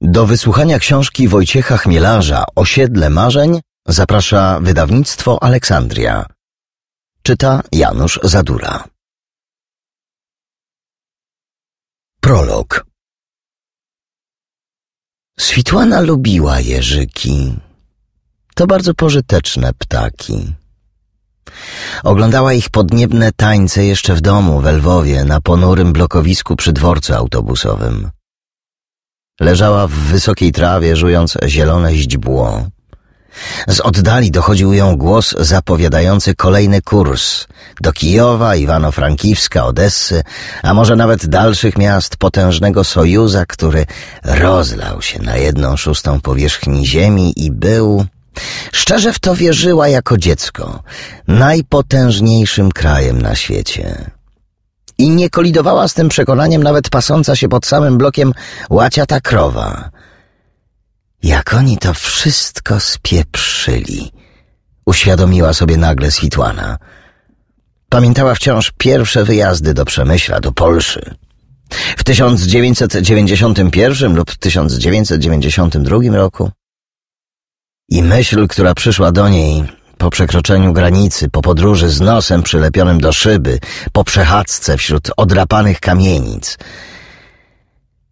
Do wysłuchania książki Wojciecha Chmielarza Osiedle marzeń zaprasza wydawnictwo Aleksandria. Czyta Janusz Zadura. Prolog Switłana lubiła jeżyki. To bardzo pożyteczne ptaki. Oglądała ich podniebne tańce jeszcze w domu w Lwowie na ponurym blokowisku przy dworcu autobusowym. Leżała w wysokiej trawie, żując zielone źdźbło. Z oddali dochodził ją głos zapowiadający kolejny kurs do Kijowa, Iwano-Frankiwska, Odessy, a może nawet dalszych miast potężnego sojuza, który rozlał się na jedną szóstą powierzchni ziemi i był, szczerze w to wierzyła jako dziecko, najpotężniejszym krajem na świecie i nie kolidowała z tym przekonaniem nawet pasąca się pod samym blokiem łaciata krowa. Jak oni to wszystko spieprzyli, uświadomiła sobie nagle Switłana. Pamiętała wciąż pierwsze wyjazdy do Przemyśla, do Polszy. W 1991 lub 1992 roku. I myśl, która przyszła do niej, po przekroczeniu granicy, po podróży z nosem przylepionym do szyby, po przechadzce wśród odrapanych kamienic,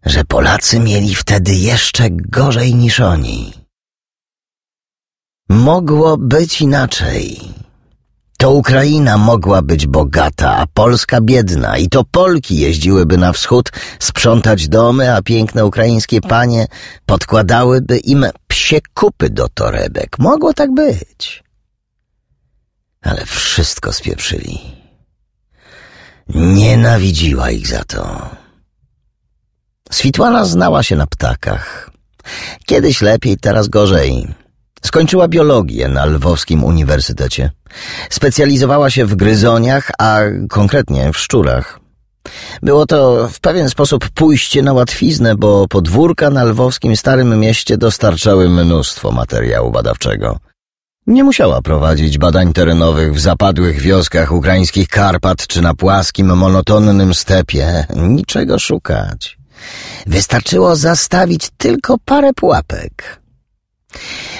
że Polacy mieli wtedy jeszcze gorzej niż oni. Mogło być inaczej. To Ukraina mogła być bogata, a Polska biedna i to Polki jeździłyby na wschód sprzątać domy, a piękne ukraińskie panie podkładałyby im psie kupy do torebek. Mogło tak być ale wszystko spieprzyli. Nienawidziła ich za to. Switłana znała się na ptakach. Kiedyś lepiej, teraz gorzej. Skończyła biologię na Lwowskim Uniwersytecie. Specjalizowała się w gryzoniach, a konkretnie w szczurach. Było to w pewien sposób pójście na łatwiznę, bo podwórka na lwowskim Starym Mieście dostarczały mnóstwo materiału badawczego. Nie musiała prowadzić badań terenowych w zapadłych wioskach ukraińskich Karpat czy na płaskim, monotonnym stepie. Niczego szukać. Wystarczyło zastawić tylko parę pułapek.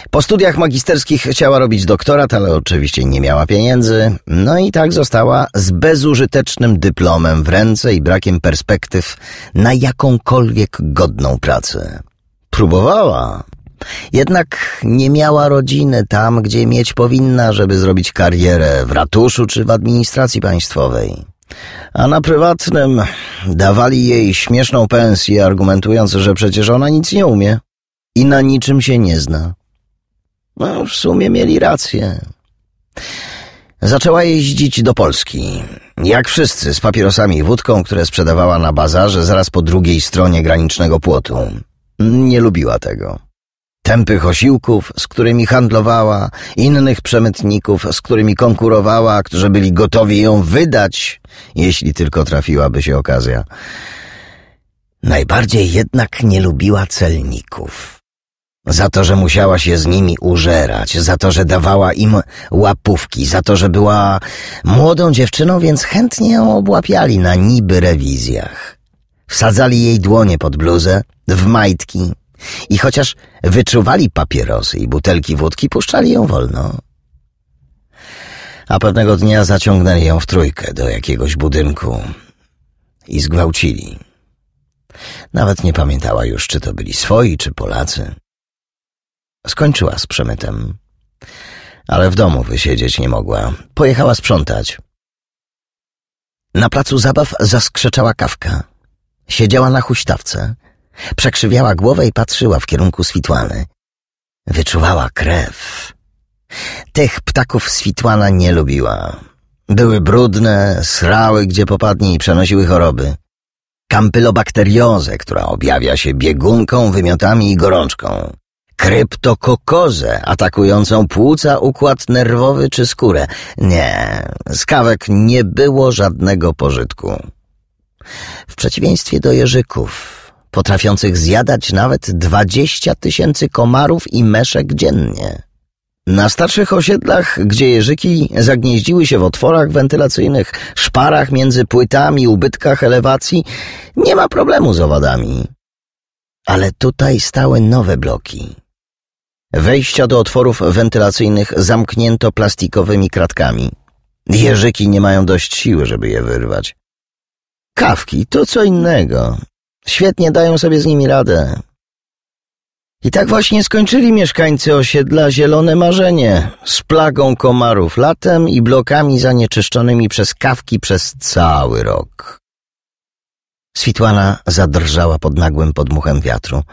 Po studiach magisterskich chciała robić doktorat, ale oczywiście nie miała pieniędzy. No i tak została z bezużytecznym dyplomem w ręce i brakiem perspektyw na jakąkolwiek godną pracę. Próbowała, jednak nie miała rodziny tam, gdzie mieć powinna, żeby zrobić karierę w ratuszu czy w administracji państwowej. A na prywatnym dawali jej śmieszną pensję, argumentując, że przecież ona nic nie umie i na niczym się nie zna. No, w sumie mieli rację. Zaczęła jeździć do Polski, jak wszyscy, z papierosami i wódką, które sprzedawała na bazarze zaraz po drugiej stronie granicznego płotu. Nie lubiła tego tępych osiłków, z którymi handlowała, innych przemytników, z którymi konkurowała, którzy byli gotowi ją wydać, jeśli tylko trafiłaby się okazja. Najbardziej jednak nie lubiła celników. Za to, że musiała się z nimi użerać, za to, że dawała im łapówki, za to, że była młodą dziewczyną, więc chętnie ją obłapiali na niby rewizjach. Wsadzali jej dłonie pod bluzę, w majtki, i chociaż wyczuwali papierosy i butelki wódki, puszczali ją wolno. A pewnego dnia zaciągnęli ją w trójkę do jakiegoś budynku i zgwałcili. Nawet nie pamiętała już, czy to byli swoi, czy Polacy. Skończyła z przemytem, ale w domu wysiedzieć nie mogła. Pojechała sprzątać. Na placu zabaw zaskrzeczała kawka. Siedziała na huśtawce Przekrzywiała głowę i patrzyła w kierunku Switłany. Wyczuwała krew. Tych ptaków Switłana nie lubiła. Były brudne, srały gdzie popadnie i przenosiły choroby. Kampylobakteriozę, która objawia się biegunką, wymiotami i gorączką. Kryptokokozę, atakującą płuca, układ nerwowy czy skórę. Nie, z kawek nie było żadnego pożytku. W przeciwieństwie do jeżyków, potrafiących zjadać nawet 20 tysięcy komarów i meszek dziennie. Na starszych osiedlach, gdzie jeżyki zagnieździły się w otworach wentylacyjnych, szparach między płytami, ubytkach elewacji, nie ma problemu z owadami. Ale tutaj stały nowe bloki. Wejścia do otworów wentylacyjnych zamknięto plastikowymi kratkami. Jeżyki nie mają dość siły, żeby je wyrwać. Kawki to co innego. Świetnie dają sobie z nimi radę. I tak właśnie skończyli mieszkańcy osiedla Zielone Marzenie, z plagą komarów latem i blokami zanieczyszczonymi przez kawki przez cały rok. Switłana zadrżała pod nagłym podmuchem wiatru.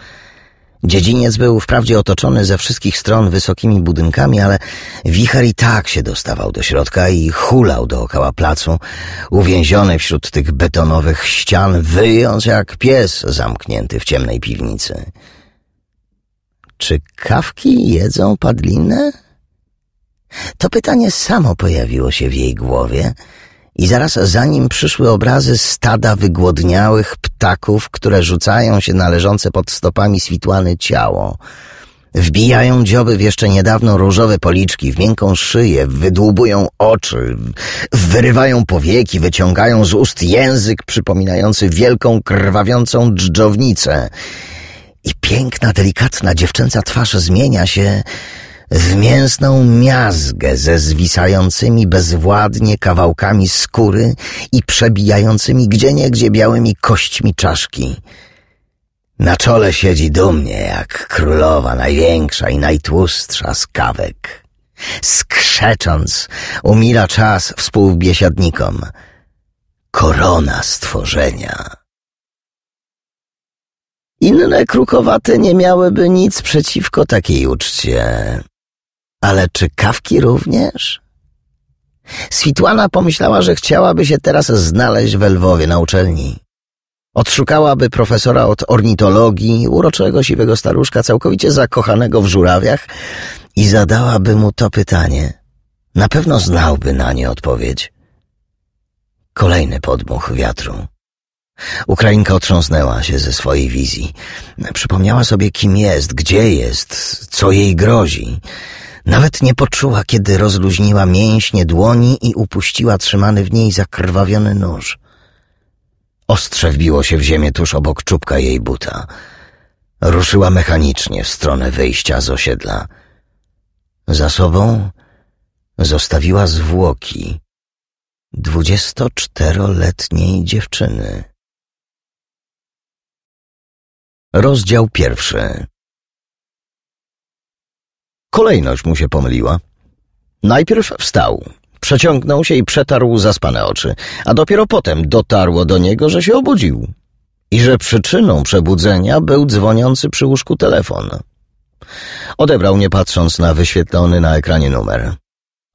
Dziedziniec był wprawdzie otoczony ze wszystkich stron wysokimi budynkami, ale wicher i tak się dostawał do środka i hulał dookoła placu, uwięziony wśród tych betonowych ścian, wyjąc jak pies zamknięty w ciemnej piwnicy. Czy kawki jedzą padlinę? To pytanie samo pojawiło się w jej głowie – i zaraz za nim przyszły obrazy stada wygłodniałych ptaków, które rzucają się na leżące pod stopami switłany ciało. Wbijają dzioby w jeszcze niedawno różowe policzki, w miękką szyję, wydłubują oczy, wyrywają powieki, wyciągają z ust język przypominający wielką, krwawiącą dżdżownicę. I piękna, delikatna dziewczęca twarz zmienia się w mięsną miazgę ze zwisającymi bezwładnie kawałkami skóry i przebijającymi gdzieniegdzie białymi kośćmi czaszki. Na czole siedzi dumnie jak królowa największa i najtłustsza z kawek. Skrzecząc, umila czas współbiesiadnikom. Korona stworzenia. Inne krukowate nie miałyby nic przeciwko takiej uczcie. Ale czy kawki również? Switłana pomyślała, że chciałaby się teraz znaleźć we Lwowie na uczelni. Odszukałaby profesora od ornitologii, uroczego siwego staruszka, całkowicie zakochanego w żurawiach i zadałaby mu to pytanie. Na pewno znałby na nie odpowiedź. Kolejny podmuch wiatru. Ukrainka otrząsnęła się ze swojej wizji. Przypomniała sobie, kim jest, gdzie jest, co jej grozi. Nawet nie poczuła, kiedy rozluźniła mięśnie dłoni i upuściła trzymany w niej zakrwawiony nóż. Ostrze wbiło się w ziemię tuż obok czubka jej buta. Ruszyła mechanicznie w stronę wyjścia z osiedla. Za sobą zostawiła zwłoki dwudziestoczteroletniej dziewczyny. Rozdział pierwszy Kolejność mu się pomyliła. Najpierw wstał, przeciągnął się i przetarł zaspane oczy, a dopiero potem dotarło do niego, że się obudził i że przyczyną przebudzenia był dzwoniący przy łóżku telefon. Odebrał nie patrząc na wyświetlony na ekranie numer.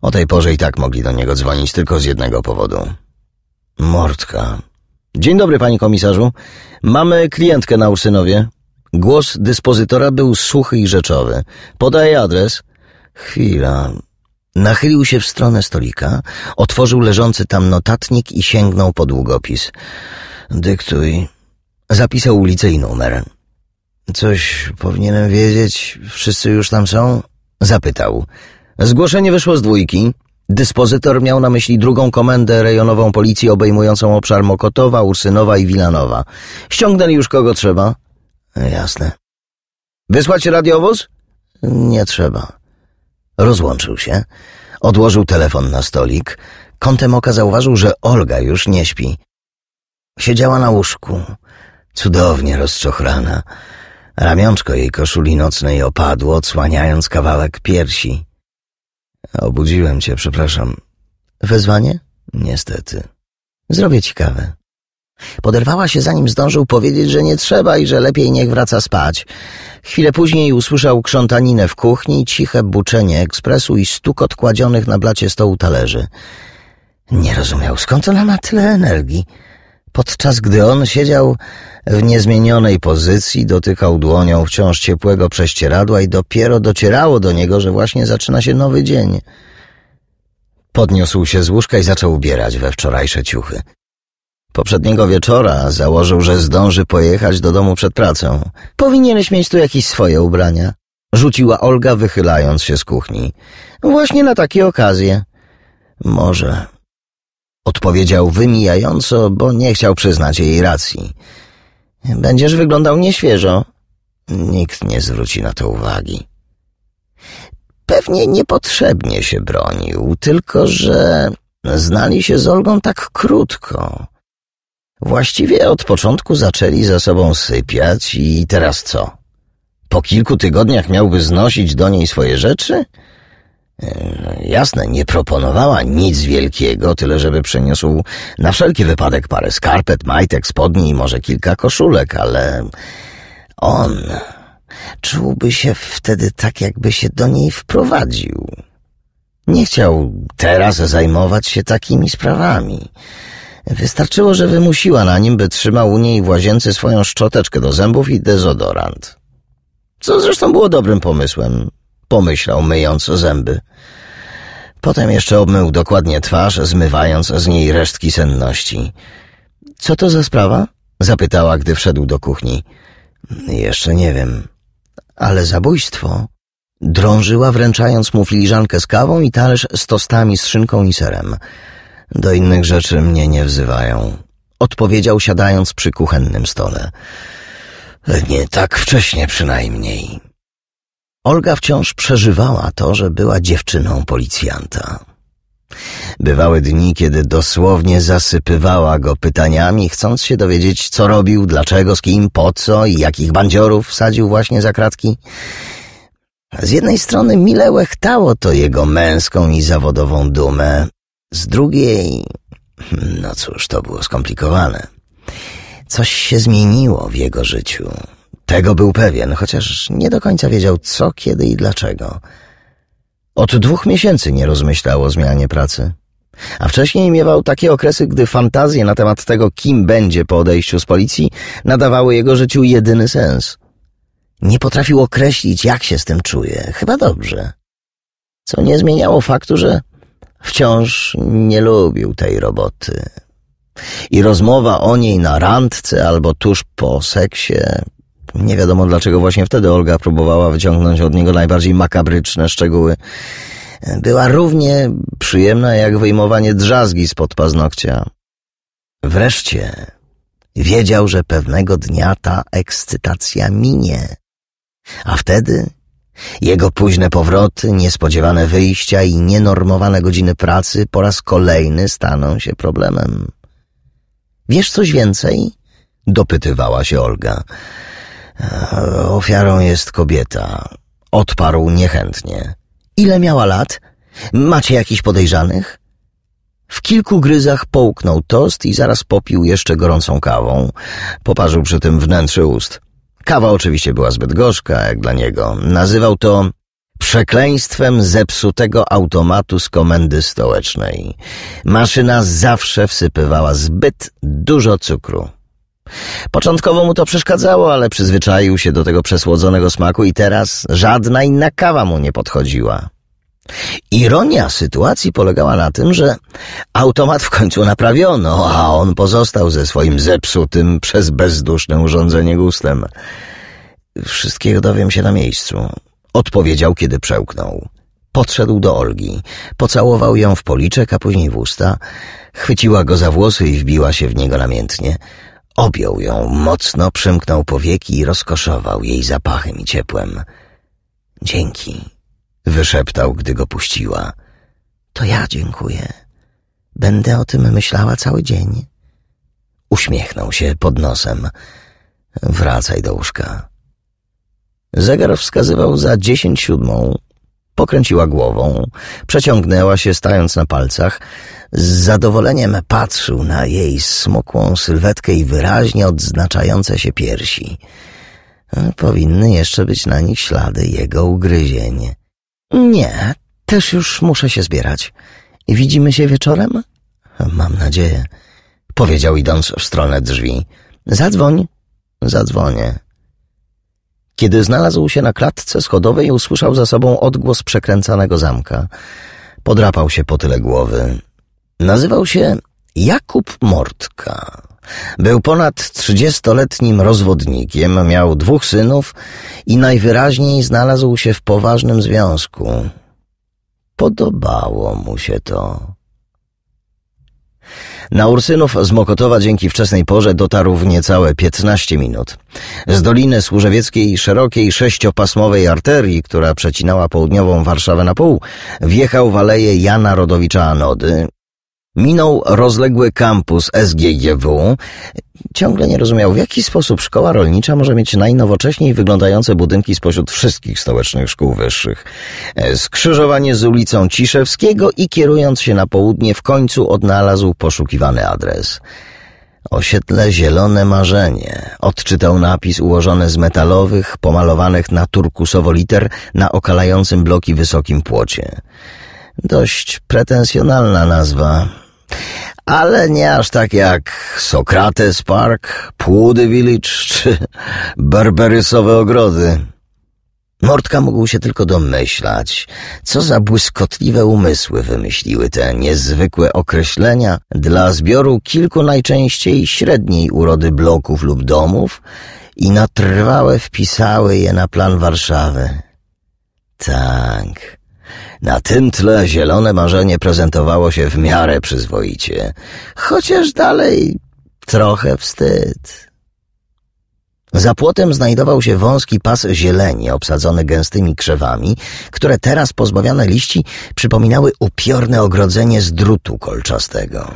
O tej porze i tak mogli do niego dzwonić tylko z jednego powodu. Mortka. Dzień dobry, panie komisarzu. Mamy klientkę na Ursynowie. Głos dyspozytora był suchy i rzeczowy. Podaj adres. Chwila. Nachylił się w stronę stolika, otworzył leżący tam notatnik i sięgnął po długopis. Dyktuj. Zapisał ulicę i numer. Coś powinienem wiedzieć. Wszyscy już tam są? Zapytał. Zgłoszenie wyszło z dwójki. Dyspozytor miał na myśli drugą komendę rejonową policji obejmującą obszar Mokotowa, Ursynowa i Wilanowa. Ściągnęli już kogo trzeba. E, jasne. Wysłać radiowóz? Nie trzeba. Rozłączył się. Odłożył telefon na stolik. Kątem oka zauważył, że Olga już nie śpi. Siedziała na łóżku, cudownie rozczochrana. Ramionczko jej koszuli nocnej opadło, odsłaniając kawałek piersi. Obudziłem cię, przepraszam. Wezwanie? Niestety. Zrobię ci kawę. Poderwała się, zanim zdążył powiedzieć, że nie trzeba i że lepiej niech wraca spać. Chwilę później usłyszał krzątaninę w kuchni, ciche buczenie ekspresu i stuk odkładzionych na blacie stołu talerzy. Nie rozumiał, skąd ona ma tyle energii. Podczas gdy on siedział w niezmienionej pozycji, dotykał dłonią wciąż ciepłego prześcieradła i dopiero docierało do niego, że właśnie zaczyna się nowy dzień. Podniósł się z łóżka i zaczął ubierać we wczorajsze ciuchy. Poprzedniego wieczora założył, że zdąży pojechać do domu przed pracą. Powinieneś mieć tu jakieś swoje ubrania. Rzuciła Olga, wychylając się z kuchni. Właśnie na takie okazje. Może. Odpowiedział wymijająco, bo nie chciał przyznać jej racji. Będziesz wyglądał nieświeżo. Nikt nie zwróci na to uwagi. Pewnie niepotrzebnie się bronił, tylko że znali się z Olgą tak krótko. Właściwie od początku zaczęli ze sobą sypiać i teraz co? Po kilku tygodniach miałby znosić do niej swoje rzeczy? Yy, jasne, nie proponowała nic wielkiego, tyle żeby przyniosł na wszelki wypadek parę skarpet, majtek, spodni i może kilka koszulek, ale on czułby się wtedy tak, jakby się do niej wprowadził. Nie chciał teraz zajmować się takimi sprawami. Wystarczyło, że wymusiła na nim, by trzymał u niej w łazience swoją szczoteczkę do zębów i dezodorant. Co zresztą było dobrym pomysłem, pomyślał, myjąc zęby. Potem jeszcze obmył dokładnie twarz, zmywając z niej resztki senności. Co to za sprawa? zapytała, gdy wszedł do kuchni. Jeszcze nie wiem. Ale zabójstwo. Drążyła, wręczając mu filiżankę z kawą i talerz z tostami z szynką i serem. Do innych rzeczy mnie nie wzywają. Odpowiedział siadając przy kuchennym stole. Nie tak wcześnie przynajmniej. Olga wciąż przeżywała to, że była dziewczyną policjanta. Bywały dni, kiedy dosłownie zasypywała go pytaniami, chcąc się dowiedzieć, co robił, dlaczego, z kim, po co i jakich bandziorów wsadził właśnie za kratki. Z jednej strony mile łechtało to jego męską i zawodową dumę, z drugiej, hmm, no cóż, to było skomplikowane. Coś się zmieniło w jego życiu. Tego był pewien, chociaż nie do końca wiedział co, kiedy i dlaczego. Od dwóch miesięcy nie rozmyślał o zmianie pracy. A wcześniej miewał takie okresy, gdy fantazje na temat tego, kim będzie po odejściu z policji, nadawały jego życiu jedyny sens. Nie potrafił określić, jak się z tym czuje, chyba dobrze. Co nie zmieniało faktu, że Wciąż nie lubił tej roboty. I rozmowa o niej na randce albo tuż po seksie nie wiadomo dlaczego właśnie wtedy Olga próbowała wyciągnąć od niego najbardziej makabryczne szczegóły. Była równie przyjemna jak wyjmowanie drzazgi spod paznokcia. Wreszcie wiedział, że pewnego dnia ta ekscytacja minie, a wtedy jego późne powroty, niespodziewane wyjścia i nienormowane godziny pracy po raz kolejny staną się problemem. Wiesz coś więcej? dopytywała się Olga. E, ofiarą jest kobieta. Odparł niechętnie. Ile miała lat? Macie jakichś podejrzanych? W kilku gryzach połknął tost i zaraz popił jeszcze gorącą kawą. Poparzył przy tym wnętrze ust. Kawa oczywiście była zbyt gorzka, jak dla niego. Nazywał to przekleństwem zepsutego automatu z komendy stołecznej. Maszyna zawsze wsypywała zbyt dużo cukru. Początkowo mu to przeszkadzało, ale przyzwyczaił się do tego przesłodzonego smaku i teraz żadna inna kawa mu nie podchodziła. Ironia sytuacji polegała na tym, że automat w końcu naprawiono, a on pozostał ze swoim zepsutym przez bezduszne urządzenie gustem. Wszystkiego dowiem się na miejscu. Odpowiedział, kiedy przełknął. Podszedł do Olgi, pocałował ją w policzek, a później w usta. Chwyciła go za włosy i wbiła się w niego namiętnie. Objął ją, mocno przymknął powieki i rozkoszował jej zapachem i ciepłem. Dzięki wyszeptał, gdy go puściła. To ja dziękuję. Będę o tym myślała cały dzień. Uśmiechnął się pod nosem. Wracaj do łóżka. Zegar wskazywał za dziesięć siódmą. Pokręciła głową, przeciągnęła się, stając na palcach. Z zadowoleniem patrzył na jej smukłą sylwetkę i wyraźnie odznaczające się piersi. Powinny jeszcze być na nich ślady jego ugryzień. Nie, też już muszę się zbierać. Widzimy się wieczorem? Mam nadzieję. Powiedział idąc w stronę drzwi. Zadzwoń. Zadzwonię. Kiedy znalazł się na klatce schodowej, usłyszał za sobą odgłos przekręcanego zamka. Podrapał się po tyle głowy. Nazywał się Jakub Mortka. Był ponad trzydziestoletnim rozwodnikiem, miał dwóch synów i najwyraźniej znalazł się w poważnym związku. Podobało mu się to. Na Ursynów z Mokotowa dzięki wczesnej porze dotarł w niecałe 15 minut. Z Doliny Służewieckiej szerokiej sześciopasmowej arterii, która przecinała południową Warszawę na pół, wjechał w aleję Jana Rodowicza Anody, Minął rozległy kampus SGGW. Ciągle nie rozumiał, w jaki sposób szkoła rolnicza może mieć najnowocześniej wyglądające budynki spośród wszystkich stołecznych szkół wyższych. E, skrzyżowanie z ulicą Ciszewskiego i kierując się na południe w końcu odnalazł poszukiwany adres. Osiedle Zielone Marzenie. Odczytał napis ułożony z metalowych, pomalowanych na turkusowo liter na okalającym bloki wysokim płocie. Dość pretensjonalna nazwa, ale nie aż tak jak Sokrates Park, Płudy Village czy Berberysowe Ogrody. Mortka mógł się tylko domyślać, co za błyskotliwe umysły wymyśliły te niezwykłe określenia dla zbioru kilku najczęściej średniej urody bloków lub domów i na trwałe wpisały je na plan Warszawy. Tak, na tym tle zielone marzenie prezentowało się w miarę przyzwoicie, chociaż dalej trochę wstyd. Za płotem znajdował się wąski pas zieleni obsadzony gęstymi krzewami, które teraz pozbawione liści przypominały upiorne ogrodzenie z drutu kolczastego.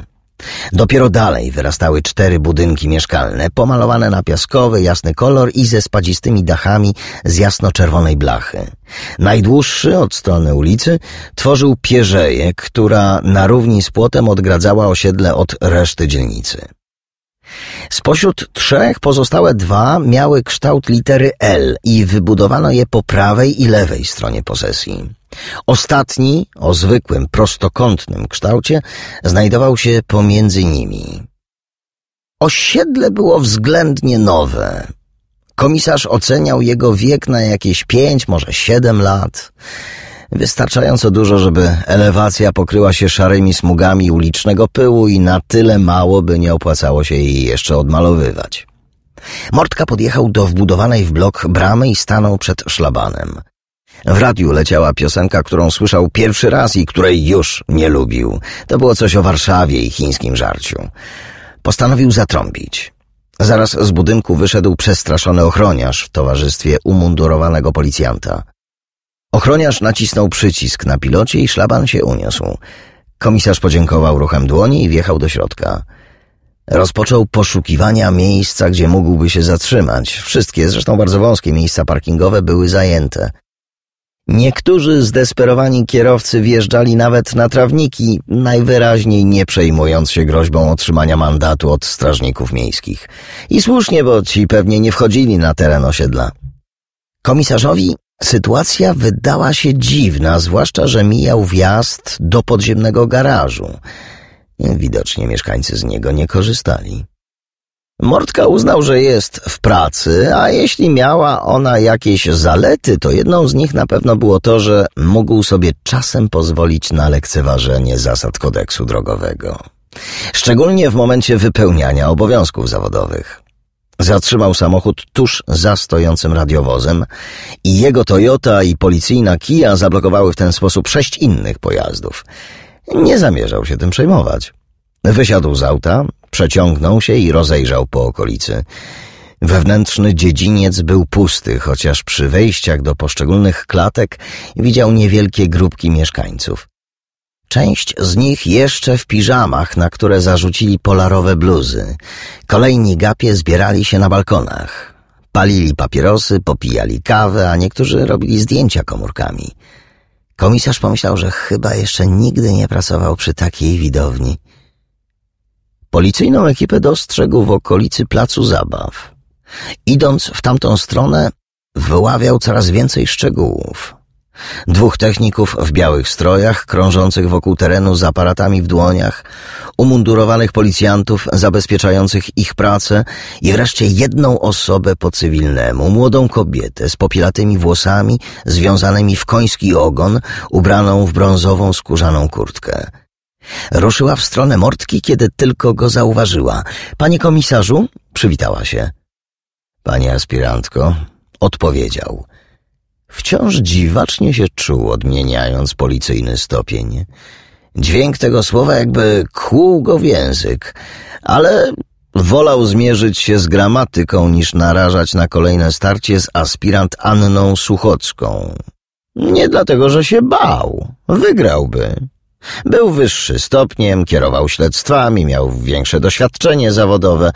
Dopiero dalej wyrastały cztery budynki mieszkalne, pomalowane na piaskowy, jasny kolor i ze spadzistymi dachami z jasno-czerwonej blachy. Najdłuższy od strony ulicy tworzył pierzeję, która na równi z płotem odgradzała osiedle od reszty dzielnicy. Spośród trzech pozostałe dwa miały kształt litery L i wybudowano je po prawej i lewej stronie posesji. Ostatni, o zwykłym, prostokątnym kształcie, znajdował się pomiędzy nimi. Osiedle było względnie nowe. Komisarz oceniał jego wiek na jakieś pięć, może siedem lat. Wystarczająco dużo, żeby elewacja pokryła się szarymi smugami ulicznego pyłu i na tyle mało, by nie opłacało się jej jeszcze odmalowywać. Mortka podjechał do wbudowanej w blok bramy i stanął przed szlabanem. W radiu leciała piosenka, którą słyszał pierwszy raz i której już nie lubił. To było coś o Warszawie i chińskim żarciu. Postanowił zatrąbić. Zaraz z budynku wyszedł przestraszony ochroniarz w towarzystwie umundurowanego policjanta. Ochroniarz nacisnął przycisk na pilocie i szlaban się uniósł. Komisarz podziękował ruchem dłoni i wjechał do środka. Rozpoczął poszukiwania miejsca, gdzie mógłby się zatrzymać. Wszystkie, zresztą bardzo wąskie miejsca parkingowe były zajęte. Niektórzy zdesperowani kierowcy wjeżdżali nawet na trawniki, najwyraźniej nie przejmując się groźbą otrzymania mandatu od strażników miejskich. I słusznie, bo ci pewnie nie wchodzili na teren osiedla. Komisarzowi sytuacja wydała się dziwna, zwłaszcza, że mijał wjazd do podziemnego garażu. Widocznie mieszkańcy z niego nie korzystali. Mortka uznał, że jest w pracy, a jeśli miała ona jakieś zalety, to jedną z nich na pewno było to, że mógł sobie czasem pozwolić na lekceważenie zasad kodeksu drogowego. Szczególnie w momencie wypełniania obowiązków zawodowych. Zatrzymał samochód tuż za stojącym radiowozem i jego Toyota i policyjna Kia zablokowały w ten sposób sześć innych pojazdów. Nie zamierzał się tym przejmować. Wysiadł z auta, Przeciągnął się i rozejrzał po okolicy. Wewnętrzny dziedziniec był pusty, chociaż przy wejściach do poszczególnych klatek widział niewielkie grupki mieszkańców. Część z nich jeszcze w piżamach, na które zarzucili polarowe bluzy. Kolejni gapie zbierali się na balkonach. Palili papierosy, popijali kawę, a niektórzy robili zdjęcia komórkami. Komisarz pomyślał, że chyba jeszcze nigdy nie pracował przy takiej widowni. Policyjną ekipę dostrzegł w okolicy placu zabaw. Idąc w tamtą stronę, wyławiał coraz więcej szczegółów. Dwóch techników w białych strojach, krążących wokół terenu z aparatami w dłoniach, umundurowanych policjantów zabezpieczających ich pracę i wreszcie jedną osobę po cywilnemu, młodą kobietę z popielatymi włosami związanymi w koński ogon, ubraną w brązową skórzaną kurtkę. Ruszyła w stronę Mortki, kiedy tylko go zauważyła. Panie komisarzu, przywitała się. Panie aspirantko, odpowiedział. Wciąż dziwacznie się czuł, odmieniając policyjny stopień. Dźwięk tego słowa jakby kłuł go w język, ale wolał zmierzyć się z gramatyką niż narażać na kolejne starcie z aspirant Anną Suchocką. Nie dlatego, że się bał. Wygrałby. Był wyższy stopniem, kierował śledztwami, miał większe doświadczenie zawodowe.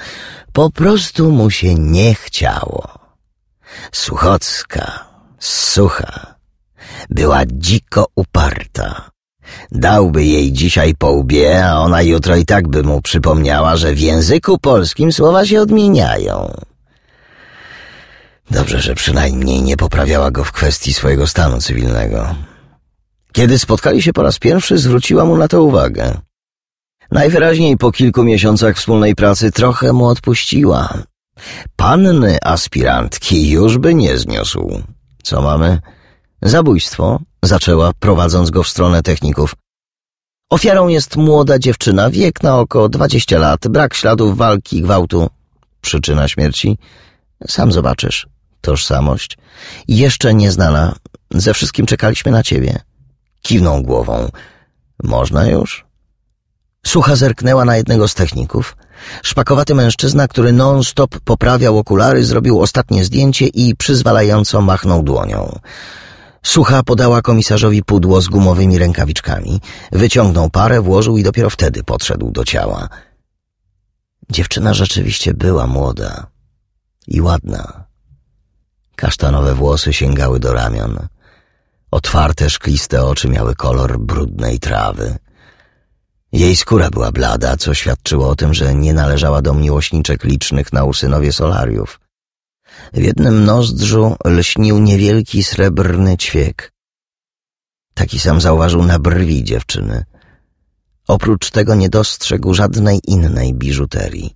Po prostu mu się nie chciało. Suchocka, sucha, była dziko uparta. Dałby jej dzisiaj po łbie, a ona jutro i tak by mu przypomniała, że w języku polskim słowa się odmieniają. Dobrze, że przynajmniej nie poprawiała go w kwestii swojego stanu cywilnego. Kiedy spotkali się po raz pierwszy, zwróciła mu na to uwagę. Najwyraźniej po kilku miesiącach wspólnej pracy trochę mu odpuściła. Panny aspirantki już by nie zniósł. Co mamy? Zabójstwo, zaczęła, prowadząc go w stronę techników. Ofiarą jest młoda dziewczyna, wiek na około 20 lat, brak śladów walki, gwałtu. Przyczyna śmierci? Sam zobaczysz. Tożsamość? Jeszcze nieznana. Ze wszystkim czekaliśmy na ciebie. Kiwnął głową. Można już? Sucha zerknęła na jednego z techników. Szpakowaty mężczyzna, który non-stop poprawiał okulary, zrobił ostatnie zdjęcie i przyzwalająco machnął dłonią. Sucha podała komisarzowi pudło z gumowymi rękawiczkami. Wyciągnął parę, włożył i dopiero wtedy podszedł do ciała. Dziewczyna rzeczywiście była młoda i ładna. Kasztanowe włosy sięgały do ramion. Otwarte, szkliste oczy miały kolor brudnej trawy. Jej skóra była blada, co świadczyło o tym, że nie należała do miłośniczek licznych na usynowie solariów. W jednym nozdrzu lśnił niewielki srebrny ćwiek. Taki sam zauważył na brwi dziewczyny. Oprócz tego nie dostrzegł żadnej innej biżuterii.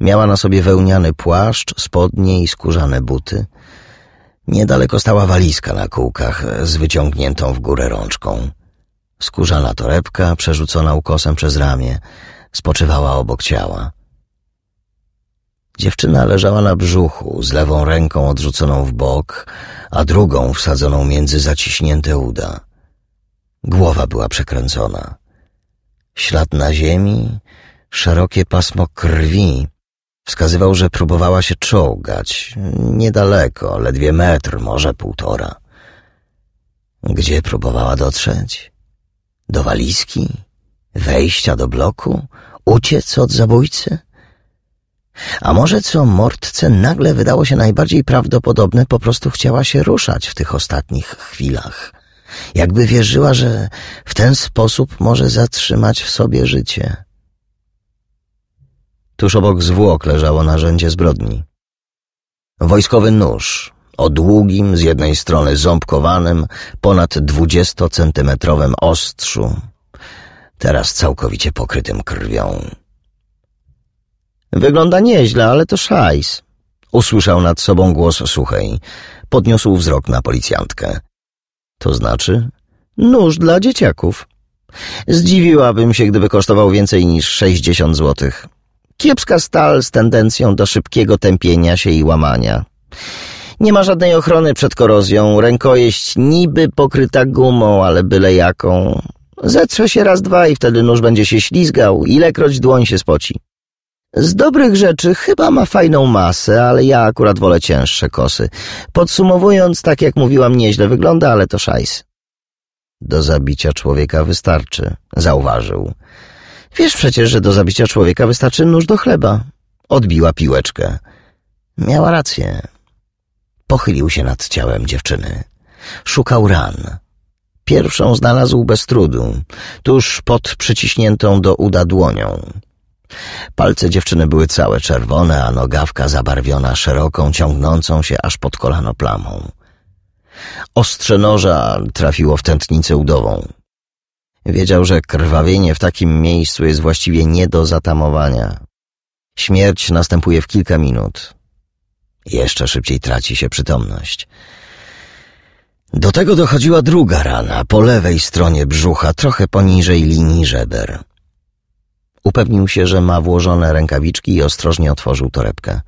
Miała na sobie wełniany płaszcz, spodnie i skórzane buty – Niedaleko stała walizka na kółkach z wyciągniętą w górę rączką. Skórzana torebka, przerzucona ukosem przez ramię, spoczywała obok ciała. Dziewczyna leżała na brzuchu, z lewą ręką odrzuconą w bok, a drugą wsadzoną między zaciśnięte uda. Głowa była przekręcona. Ślad na ziemi, szerokie pasmo krwi Wskazywał, że próbowała się czołgać. Niedaleko, ledwie metr, może półtora. Gdzie próbowała dotrzeć? Do walizki? Wejścia do bloku? Uciec od zabójcy? A może co mordce nagle wydało się najbardziej prawdopodobne, po prostu chciała się ruszać w tych ostatnich chwilach. Jakby wierzyła, że w ten sposób może zatrzymać w sobie życie. Tuż obok zwłok leżało narzędzie zbrodni. Wojskowy nóż o długim, z jednej strony ząbkowanym, ponad dwudziestocentymetrowym ostrzu, teraz całkowicie pokrytym krwią. Wygląda nieźle, ale to szajs. Usłyszał nad sobą głos suchej. Podniósł wzrok na policjantkę. To znaczy? Nóż dla dzieciaków. Zdziwiłabym się, gdyby kosztował więcej niż sześćdziesiąt złotych. Kiepska stal z tendencją do szybkiego tępienia się i łamania. Nie ma żadnej ochrony przed korozją, rękojeść niby pokryta gumą, ale byle jaką. Zetrze się raz, dwa i wtedy nóż będzie się ślizgał, ilekroć dłoń się spoci. Z dobrych rzeczy chyba ma fajną masę, ale ja akurat wolę cięższe kosy. Podsumowując, tak jak mówiłam, nieźle wygląda, ale to szajs. Do zabicia człowieka wystarczy, zauważył. Wiesz przecież, że do zabicia człowieka wystarczy nóż do chleba. Odbiła piłeczkę. Miała rację. Pochylił się nad ciałem dziewczyny. Szukał ran. Pierwszą znalazł bez trudu, tuż pod przyciśniętą do uda dłonią. Palce dziewczyny były całe czerwone, a nogawka zabarwiona szeroką, ciągnącą się aż pod kolano plamą. Ostrze noża trafiło w tętnicę udową. Wiedział, że krwawienie w takim miejscu jest właściwie nie do zatamowania. Śmierć następuje w kilka minut. Jeszcze szybciej traci się przytomność. Do tego dochodziła druga rana po lewej stronie brzucha, trochę poniżej linii żeber. Upewnił się, że ma włożone rękawiczki i ostrożnie otworzył torebkę.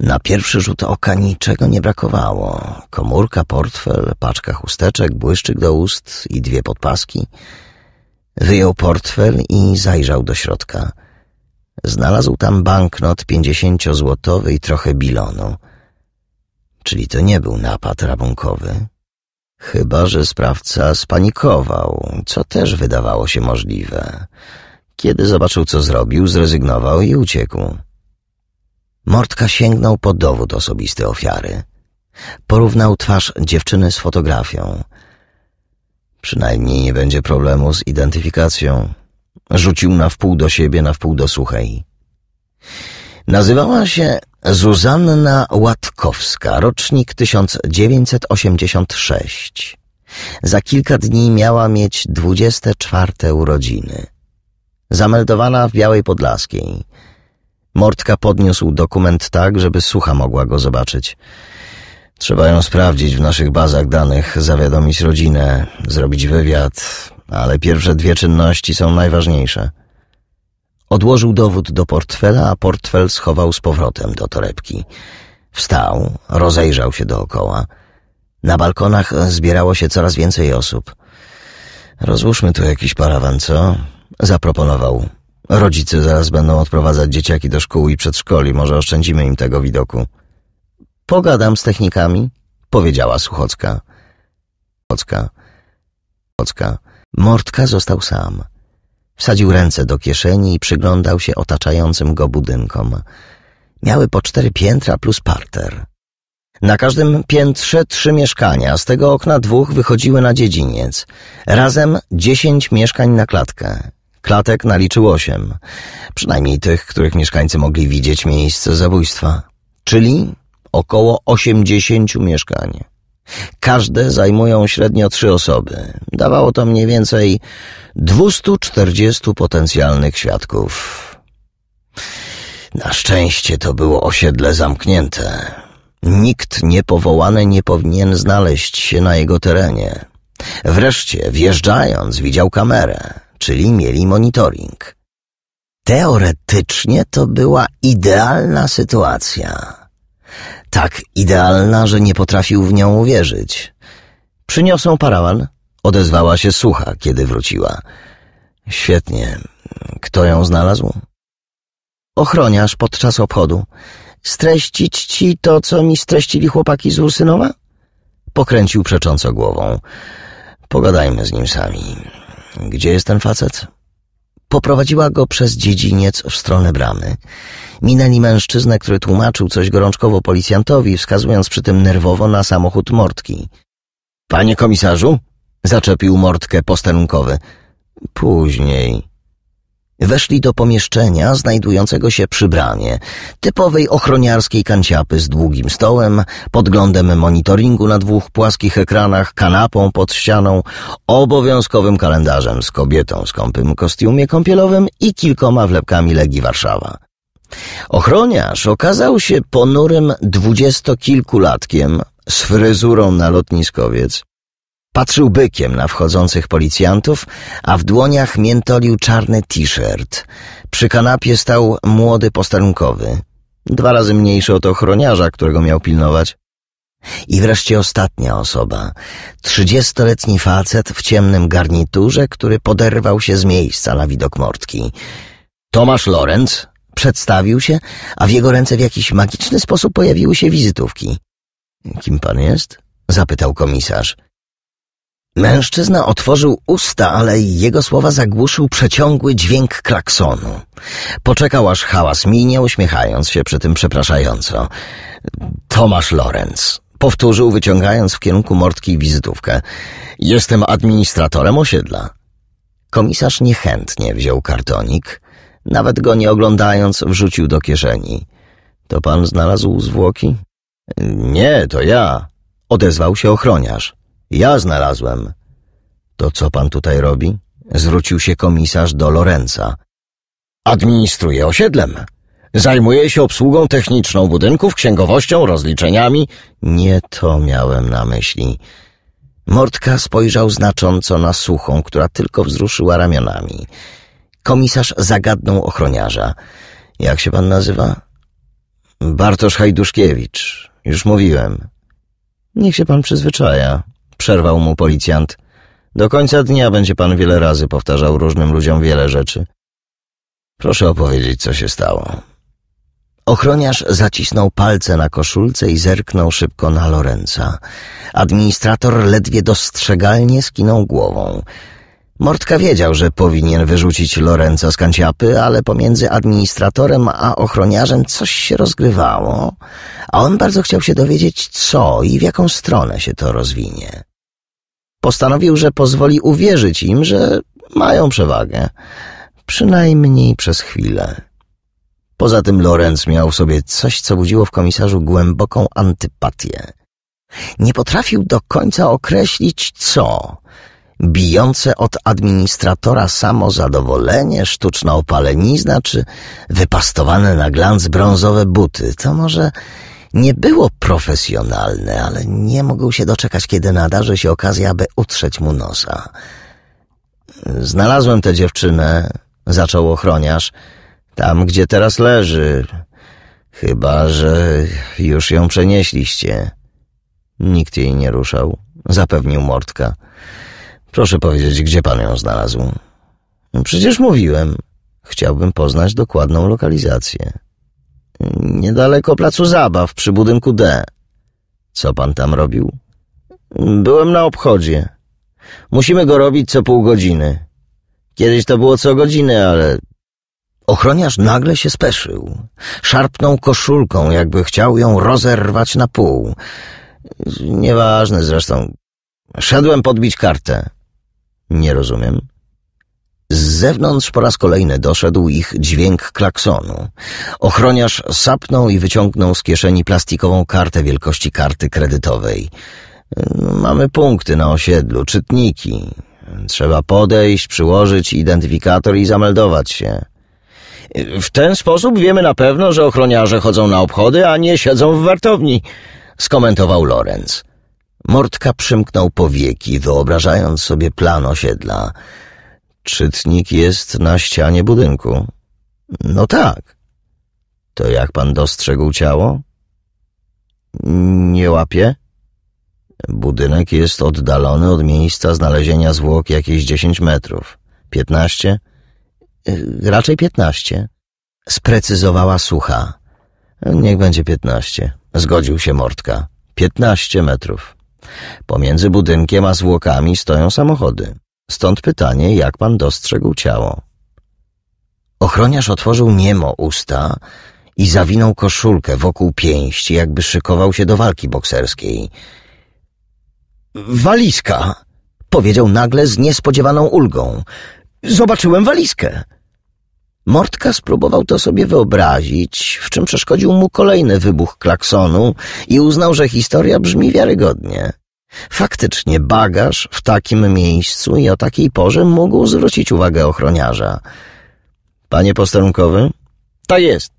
Na pierwszy rzut oka niczego nie brakowało. Komórka, portfel, paczka chusteczek, błyszczyk do ust i dwie podpaski – Wyjął portfel i zajrzał do środka. Znalazł tam banknot pięćdziesięciozłotowy i trochę bilonu. Czyli to nie był napad rabunkowy. Chyba, że sprawca spanikował, co też wydawało się możliwe. Kiedy zobaczył, co zrobił, zrezygnował i uciekł. Mortka sięgnął po dowód osobisty ofiary. Porównał twarz dziewczyny z fotografią – Przynajmniej nie będzie problemu z identyfikacją. Rzucił na wpół do siebie, na wpół do suchej. Nazywała się Zuzanna Łatkowska, rocznik 1986. Za kilka dni miała mieć 24 urodziny. Zameldowana w Białej Podlaskiej. Mortka podniósł dokument tak, żeby sucha mogła go zobaczyć. Trzeba ją sprawdzić w naszych bazach danych, zawiadomić rodzinę, zrobić wywiad, ale pierwsze dwie czynności są najważniejsze. Odłożył dowód do portfela, a portfel schował z powrotem do torebki. Wstał, rozejrzał się dookoła. Na balkonach zbierało się coraz więcej osób. Rozłóżmy tu jakiś parawan, co? Zaproponował. Rodzice zaraz będą odprowadzać dzieciaki do szkół i przedszkoli, może oszczędzimy im tego widoku. Pogadam z technikami, powiedziała Suchocka. Suchocka. Suchocka. Mortka został sam. Wsadził ręce do kieszeni i przyglądał się otaczającym go budynkom. Miały po cztery piętra plus parter. Na każdym piętrze trzy mieszkania, z tego okna dwóch wychodziły na dziedziniec. Razem dziesięć mieszkań na klatkę. Klatek naliczył osiem. Przynajmniej tych, których mieszkańcy mogli widzieć miejsce zabójstwa. Czyli około 80 mieszkań. Każde zajmują średnio trzy osoby. Dawało to mniej więcej 240 potencjalnych świadków. Na szczęście to było osiedle zamknięte. Nikt niepowołany nie powinien znaleźć się na jego terenie. Wreszcie, wjeżdżając, widział kamerę, czyli mieli monitoring. Teoretycznie to była idealna sytuacja. Tak idealna, że nie potrafił w nią uwierzyć. Przyniosą parawan? Odezwała się sucha, kiedy wróciła. Świetnie. Kto ją znalazł? Ochroniarz podczas obchodu. Streścić ci to, co mi streścili chłopaki z Ursynowa? Pokręcił przecząco głową. Pogadajmy z nim sami. Gdzie jest ten facet? Poprowadziła go przez dziedziniec w stronę bramy. Minęli mężczyznę, który tłumaczył coś gorączkowo policjantowi, wskazując przy tym nerwowo na samochód Mortki. — Panie komisarzu? — zaczepił Mortkę posterunkowy. — Później Weszli do pomieszczenia znajdującego się przy bramie, typowej ochroniarskiej kanciapy z długim stołem, podglądem monitoringu na dwóch płaskich ekranach, kanapą pod ścianą, obowiązkowym kalendarzem z kobietą w skąpym kostiumie kąpielowym i kilkoma wlepkami Legii Warszawa. Ochroniarz okazał się ponurym dwudziestokilkulatkiem z fryzurą na lotniskowiec, Patrzył bykiem na wchodzących policjantów, a w dłoniach miętolił czarny t-shirt. Przy kanapie stał młody posterunkowy. Dwa razy mniejszy od ochroniarza, którego miał pilnować. I wreszcie ostatnia osoba. Trzydziestoletni facet w ciemnym garniturze, który poderwał się z miejsca na widok mordki. Tomasz Lorenz przedstawił się, a w jego ręce w jakiś magiczny sposób pojawiły się wizytówki. Kim pan jest? zapytał komisarz. Mężczyzna otworzył usta, ale jego słowa zagłuszył przeciągły dźwięk klaksonu. Poczekał, aż hałas minie, uśmiechając się przy tym przepraszająco. Tomasz Lorenz. Powtórzył, wyciągając w kierunku mordki wizytówkę. Jestem administratorem osiedla. Komisarz niechętnie wziął kartonik. Nawet go nie oglądając, wrzucił do kieszeni. To pan znalazł zwłoki? Nie, to ja. Odezwał się ochroniarz. Ja znalazłem. To co pan tutaj robi? Zwrócił się komisarz do Lorenza. Administruję osiedlem. Zajmuję się obsługą techniczną budynków, księgowością, rozliczeniami. Nie to miałem na myśli. Mortka spojrzał znacząco na suchą, która tylko wzruszyła ramionami. Komisarz zagadnął ochroniarza. Jak się pan nazywa? Bartosz Hajduszkiewicz. Już mówiłem. Niech się pan przyzwyczaja, przerwał mu policjant. Do końca dnia będzie pan wiele razy powtarzał różnym ludziom wiele rzeczy. Proszę opowiedzieć, co się stało. Ochroniarz zacisnął palce na koszulce i zerknął szybko na Lorenza. Administrator ledwie dostrzegalnie skinął głową. Mortka wiedział, że powinien wyrzucić Lorenza z kanciapy, ale pomiędzy administratorem a ochroniarzem coś się rozgrywało, a on bardzo chciał się dowiedzieć co i w jaką stronę się to rozwinie. Postanowił, że pozwoli uwierzyć im, że mają przewagę, przynajmniej przez chwilę. Poza tym Lorenz miał w sobie coś, co budziło w komisarzu głęboką antypatię. Nie potrafił do końca określić co. Bijące od administratora samozadowolenie, sztuczna opalenizna czy wypastowane na glans brązowe buty. To może nie było profesjonalne, ale nie mógł się doczekać, kiedy nadarzy się okazja, aby utrzeć mu nosa. Znalazłem tę dziewczynę, zaczął ochroniarz, tam gdzie teraz leży. Chyba, że już ją przenieśliście. Nikt jej nie ruszał, zapewnił Mortka. Proszę powiedzieć, gdzie pan ją znalazł? Przecież mówiłem. Chciałbym poznać dokładną lokalizację. Niedaleko placu zabaw, przy budynku D. Co pan tam robił? Byłem na obchodzie. Musimy go robić co pół godziny. Kiedyś to było co godzinę, ale... Ochroniarz nagle się speszył. Szarpnął koszulką, jakby chciał ją rozerwać na pół. Nieważne zresztą. Szedłem podbić kartę. Nie rozumiem. Z zewnątrz po raz kolejny doszedł ich dźwięk klaksonu. Ochroniarz sapnął i wyciągnął z kieszeni plastikową kartę wielkości karty kredytowej. Mm, mamy punkty na osiedlu, czytniki. Trzeba podejść, przyłożyć identyfikator i zameldować się. W ten sposób wiemy na pewno, że ochroniarze chodzą na obchody, a nie siedzą w wartowni, skomentował Lorenz. Mortka przymknął powieki, wyobrażając sobie plan osiedla – Czytnik jest na ścianie budynku. No tak. To jak pan dostrzegł ciało? Nie łapie? Budynek jest oddalony od miejsca znalezienia zwłok jakieś dziesięć metrów. Piętnaście? Y, raczej piętnaście. Sprecyzowała sucha. Niech będzie piętnaście. Zgodził się Mortka. Piętnaście metrów. Pomiędzy budynkiem a zwłokami stoją samochody. Stąd pytanie, jak pan dostrzegł ciało? Ochroniarz otworzył niemo usta i zawinął koszulkę wokół pięści, jakby szykował się do walki bokserskiej. Walizka! Powiedział nagle z niespodziewaną ulgą. Zobaczyłem walizkę! Mortka spróbował to sobie wyobrazić, w czym przeszkodził mu kolejny wybuch klaksonu i uznał, że historia brzmi wiarygodnie. Faktycznie bagaż w takim miejscu i o takiej porze mógł zwrócić uwagę ochroniarza. Panie posterunkowy? ta jest.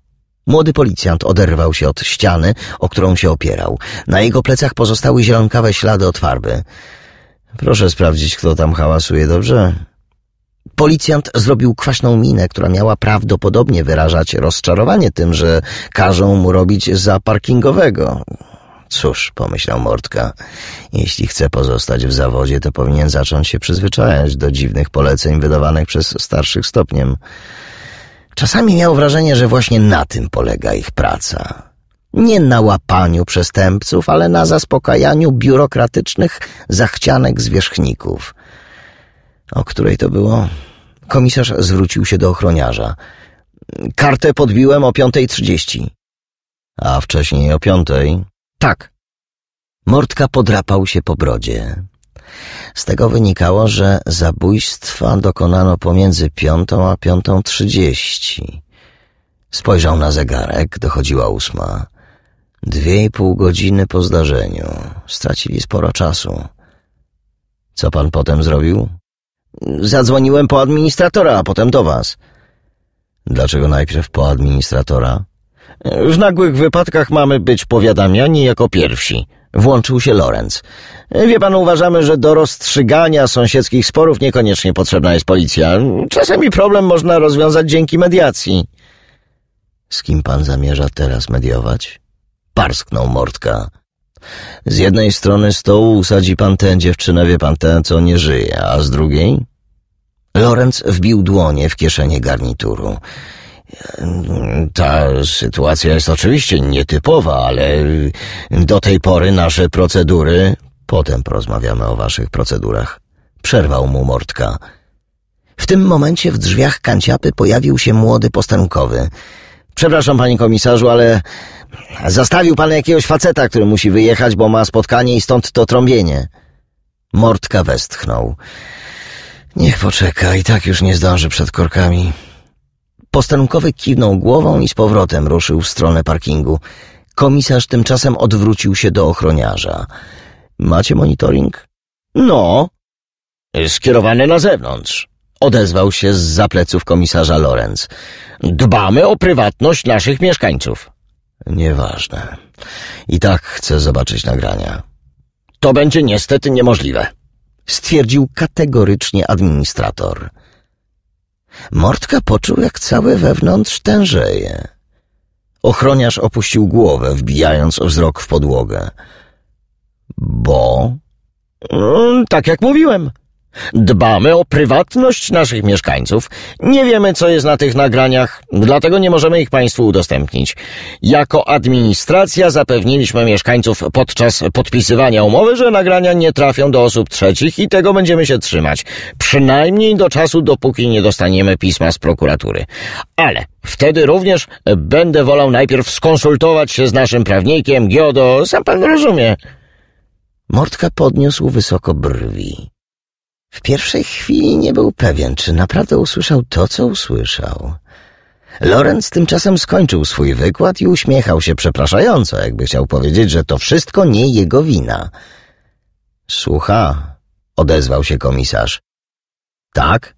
Młody policjant oderwał się od ściany, o którą się opierał. Na jego plecach pozostały zielonkawe ślady od farby. Proszę sprawdzić, kto tam hałasuje, dobrze? Policjant zrobił kwaśną minę, która miała prawdopodobnie wyrażać rozczarowanie tym, że każą mu robić za parkingowego. Cóż, pomyślał Mortka, jeśli chce pozostać w zawodzie, to powinien zacząć się przyzwyczajać do dziwnych poleceń wydawanych przez starszych stopniem. Czasami miał wrażenie, że właśnie na tym polega ich praca. Nie na łapaniu przestępców, ale na zaspokajaniu biurokratycznych zachcianek zwierzchników. O której to było? Komisarz zwrócił się do ochroniarza. Kartę podbiłem o piątej trzydzieści. A wcześniej o piątej tak. Mortka podrapał się po brodzie. Z tego wynikało, że zabójstwa dokonano pomiędzy piątą a piątą trzydzieści. Spojrzał na zegarek, dochodziła ósma. Dwie i pół godziny po zdarzeniu. Stracili sporo czasu. Co pan potem zrobił? Zadzwoniłem po administratora, a potem do was. Dlaczego najpierw po administratora? W nagłych wypadkach mamy być powiadamiani jako pierwsi. Włączył się Lorenz. Wie pan, uważamy, że do rozstrzygania sąsiedzkich sporów niekoniecznie potrzebna jest policja. Czasami problem można rozwiązać dzięki mediacji. Z kim pan zamierza teraz mediować? Parsknął Mortka. Z jednej strony stołu usadzi pan tę dziewczynę, wie pan tę, co nie żyje, a z drugiej? Lorenz wbił dłonie w kieszenie garnituru. Ta sytuacja jest oczywiście nietypowa, ale do tej pory nasze procedury. Potem porozmawiamy o waszych procedurach. Przerwał mu Mortka. W tym momencie w drzwiach kanciapy pojawił się młody posterunkowy. Przepraszam, panie komisarzu, ale zastawił pan jakiegoś faceta, który musi wyjechać, bo ma spotkanie i stąd to trąbienie. Mortka westchnął. Niech poczeka, i tak już nie zdąży przed korkami postanunkowy kiwnął głową i z powrotem ruszył w stronę parkingu. Komisarz tymczasem odwrócił się do ochroniarza. Macie monitoring? No. Skierowany na zewnątrz. Odezwał się z zapleców komisarza Lorenz. Dbamy o prywatność naszych mieszkańców. Nieważne. I tak chcę zobaczyć nagrania. To będzie niestety niemożliwe, stwierdził kategorycznie administrator. Mortka poczuł, jak całe wewnątrz tężeje. Ochroniarz opuścił głowę, wbijając wzrok w podłogę. Bo? Mm, tak jak mówiłem, Dbamy o prywatność naszych mieszkańców. Nie wiemy, co jest na tych nagraniach, dlatego nie możemy ich Państwu udostępnić. Jako administracja zapewniliśmy mieszkańców podczas podpisywania umowy, że nagrania nie trafią do osób trzecich i tego będziemy się trzymać. Przynajmniej do czasu, dopóki nie dostaniemy pisma z prokuratury. Ale wtedy również będę wolał najpierw skonsultować się z naszym prawnikiem, GIODO, sam Pan rozumie. Mortka podniósł wysoko brwi. W pierwszej chwili nie był pewien, czy naprawdę usłyszał to, co usłyszał. Lorenz tymczasem skończył swój wykład i uśmiechał się przepraszająco, jakby chciał powiedzieć, że to wszystko nie jego wina. Słucha, odezwał się komisarz. Tak?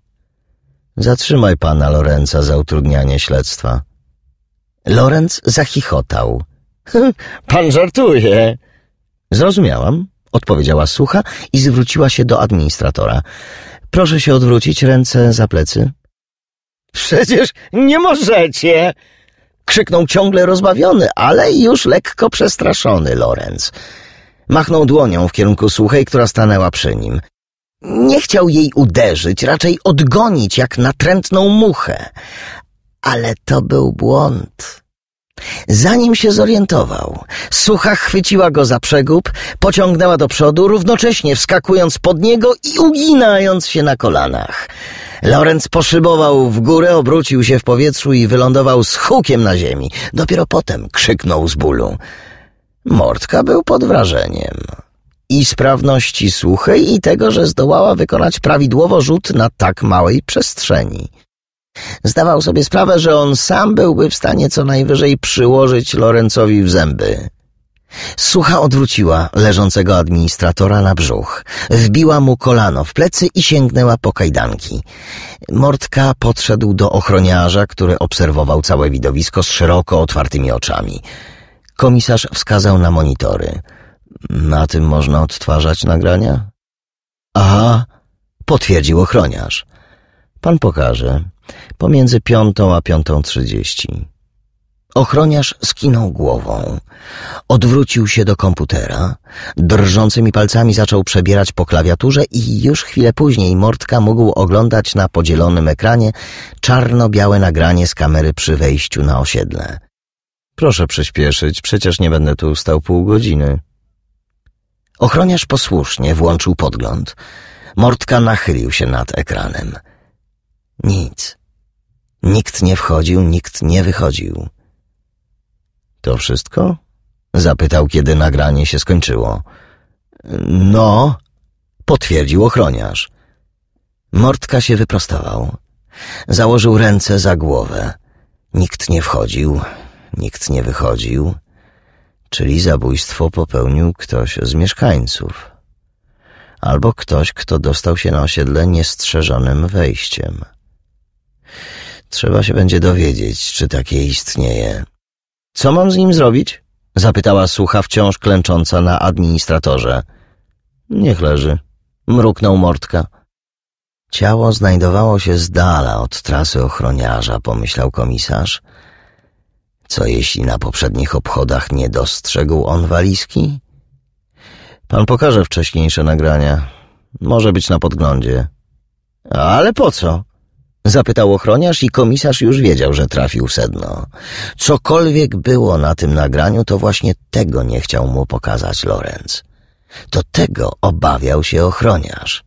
Zatrzymaj pana Lorenza za utrudnianie śledztwa. Lorenz zachichotał. Pan żartuje. Zrozumiałam odpowiedziała sucha i zwróciła się do administratora. Proszę się odwrócić, ręce za plecy. Przecież nie możecie! Krzyknął ciągle rozbawiony, ale już lekko przestraszony Lorenz. Machnął dłonią w kierunku suchej, która stanęła przy nim. Nie chciał jej uderzyć, raczej odgonić jak natrętną muchę. Ale to był błąd. Zanim się zorientował, sucha chwyciła go za przegub, pociągnęła do przodu, równocześnie wskakując pod niego i uginając się na kolanach. Lorenz poszybował w górę, obrócił się w powietrzu i wylądował z hukiem na ziemi. Dopiero potem krzyknął z bólu. Mortka był pod wrażeniem i sprawności suchej i tego, że zdołała wykonać prawidłowo rzut na tak małej przestrzeni. Zdawał sobie sprawę, że on sam byłby w stanie co najwyżej przyłożyć Lorencowi w zęby. Sucha odwróciła leżącego administratora na brzuch, wbiła mu kolano w plecy i sięgnęła po kajdanki. Mortka podszedł do ochroniarza, który obserwował całe widowisko z szeroko otwartymi oczami. Komisarz wskazał na monitory. Na tym można odtwarzać nagrania? Aha, potwierdził ochroniarz. Pan pokaże pomiędzy piątą a piątą trzydzieści. Ochroniarz skinął głową. Odwrócił się do komputera. Drżącymi palcami zaczął przebierać po klawiaturze i już chwilę później Mortka mógł oglądać na podzielonym ekranie czarno-białe nagranie z kamery przy wejściu na osiedle. Proszę przyspieszyć, przecież nie będę tu stał pół godziny. Ochroniarz posłusznie włączył podgląd. Mortka nachylił się nad ekranem. Nic. Nikt nie wchodził, nikt nie wychodził. To wszystko? Zapytał, kiedy nagranie się skończyło. No, potwierdził ochroniarz. Mortka się wyprostował. Założył ręce za głowę. Nikt nie wchodził, nikt nie wychodził, czyli zabójstwo popełnił ktoś z mieszkańców. Albo ktoś, kto dostał się na osiedle niestrzeżonym wejściem. Trzeba się będzie dowiedzieć, czy takie istnieje. Co mam z nim zrobić? Zapytała sucha wciąż klęcząca na administratorze. Niech leży. Mruknął Mortka. Ciało znajdowało się z dala od trasy ochroniarza, pomyślał komisarz. Co jeśli na poprzednich obchodach nie dostrzegł on walizki? Pan pokaże wcześniejsze nagrania. Może być na podglądzie. Ale po co? Zapytał ochroniarz i komisarz już wiedział, że trafił sedno. Cokolwiek było na tym nagraniu, to właśnie tego nie chciał mu pokazać Lorenz. To tego obawiał się ochroniarz.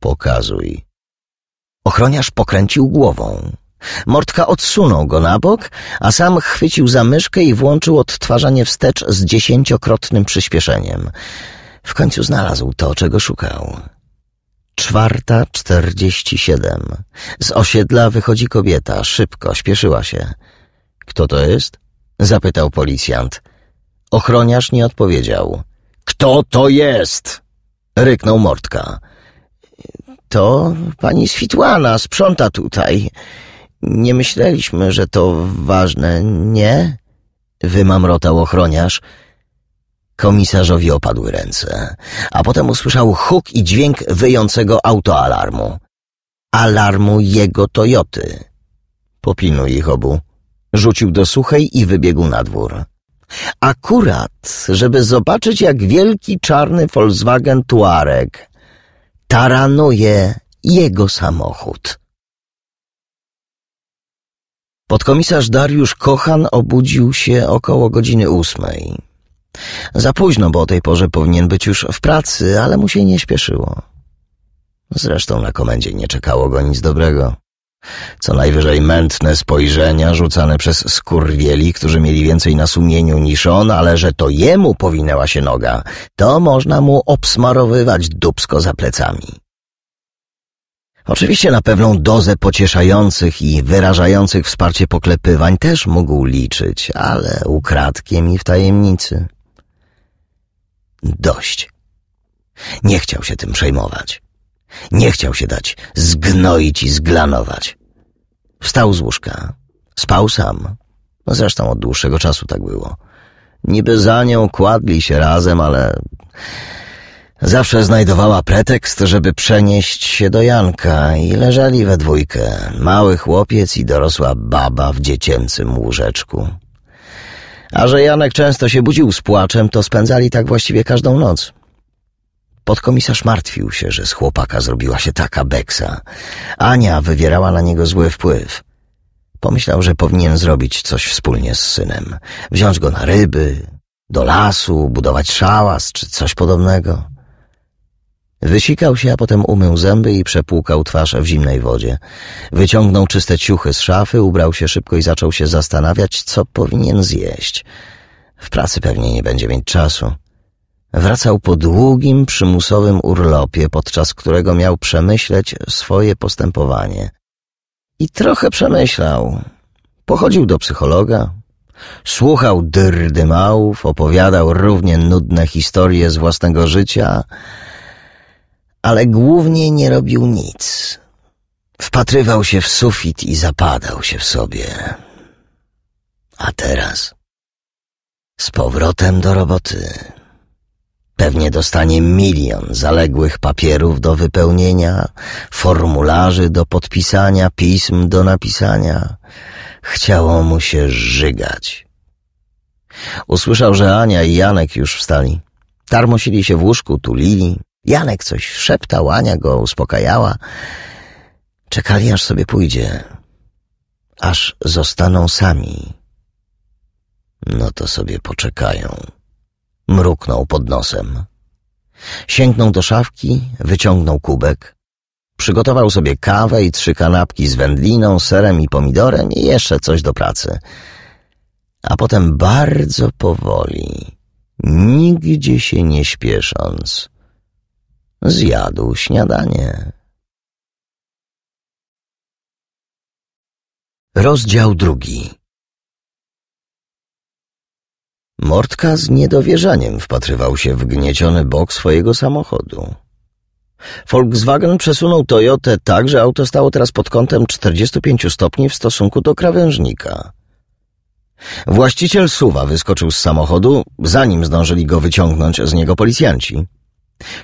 Pokazuj. Ochroniarz pokręcił głową. Mortka odsunął go na bok, a sam chwycił za myszkę i włączył odtwarzanie wstecz z dziesięciokrotnym przyspieszeniem. W końcu znalazł to, czego szukał. Czwarta czterdzieści siedem. Z osiedla wychodzi kobieta, szybko, śpieszyła się. Kto to jest? zapytał policjant. Ochroniarz nie odpowiedział. Kto to jest? ryknął Mortka. To pani Switłana sprząta tutaj. Nie myśleliśmy, że to ważne, nie? wymamrotał ochroniarz. Komisarzowi opadły ręce, a potem usłyszał huk i dźwięk wyjącego autoalarmu. Alarmu jego Toyoty. Popilnuj ich obu. Rzucił do suchej i wybiegł na dwór. Akurat, żeby zobaczyć, jak wielki czarny Volkswagen Tuareg taranuje jego samochód. Podkomisarz Dariusz Kochan obudził się około godziny ósmej. Za późno, bo o tej porze powinien być już w pracy, ale mu się nie śpieszyło. Zresztą na komendzie nie czekało go nic dobrego. Co najwyżej mętne spojrzenia rzucane przez skurwieli, którzy mieli więcej na sumieniu niż on, ale że to jemu powinęła się noga, to można mu obsmarowywać dubsko za plecami. Oczywiście na pewną dozę pocieszających i wyrażających wsparcie poklepywań też mógł liczyć, ale ukradkiem i w tajemnicy dość. Nie chciał się tym przejmować. Nie chciał się dać zgnoić i zglanować. Wstał z łóżka. Spał sam. No zresztą od dłuższego czasu tak było. Niby za nią kładli się razem, ale zawsze znajdowała pretekst, żeby przenieść się do Janka i leżeli we dwójkę, mały chłopiec i dorosła baba w dziecięcym łóżeczku. A że Janek często się budził z płaczem, to spędzali tak właściwie każdą noc. Podkomisarz martwił się, że z chłopaka zrobiła się taka beksa. Ania wywierała na niego zły wpływ. Pomyślał, że powinien zrobić coś wspólnie z synem. Wziąć go na ryby, do lasu, budować szałas czy coś podobnego. Wysikał się, a potem umył zęby i przepłukał twarz w zimnej wodzie. Wyciągnął czyste ciuchy z szafy, ubrał się szybko i zaczął się zastanawiać, co powinien zjeść. W pracy pewnie nie będzie mieć czasu. Wracał po długim, przymusowym urlopie, podczas którego miał przemyśleć swoje postępowanie. I trochę przemyślał. Pochodził do psychologa, słuchał dyrdymałów, opowiadał równie nudne historie z własnego życia ale głównie nie robił nic. Wpatrywał się w sufit i zapadał się w sobie. A teraz? Z powrotem do roboty. Pewnie dostanie milion zaległych papierów do wypełnienia, formularzy do podpisania, pism do napisania. Chciało mu się żygać. Usłyszał, że Ania i Janek już wstali. Tarmosili się w łóżku, tulili, Janek coś szeptał, Ania go uspokajała. Czekali, aż sobie pójdzie, aż zostaną sami. No to sobie poczekają. Mruknął pod nosem. Sięgnął do szafki, wyciągnął kubek. Przygotował sobie kawę i trzy kanapki z wędliną, serem i pomidorem i jeszcze coś do pracy. A potem bardzo powoli, nigdzie się nie śpiesząc, Zjadł śniadanie. Rozdział drugi Mortka z niedowierzaniem wpatrywał się w gnieciony bok swojego samochodu. Volkswagen przesunął Toyotę tak, że auto stało teraz pod kątem 45 stopni w stosunku do krawężnika. Właściciel suwa wyskoczył z samochodu, zanim zdążyli go wyciągnąć z niego policjanci.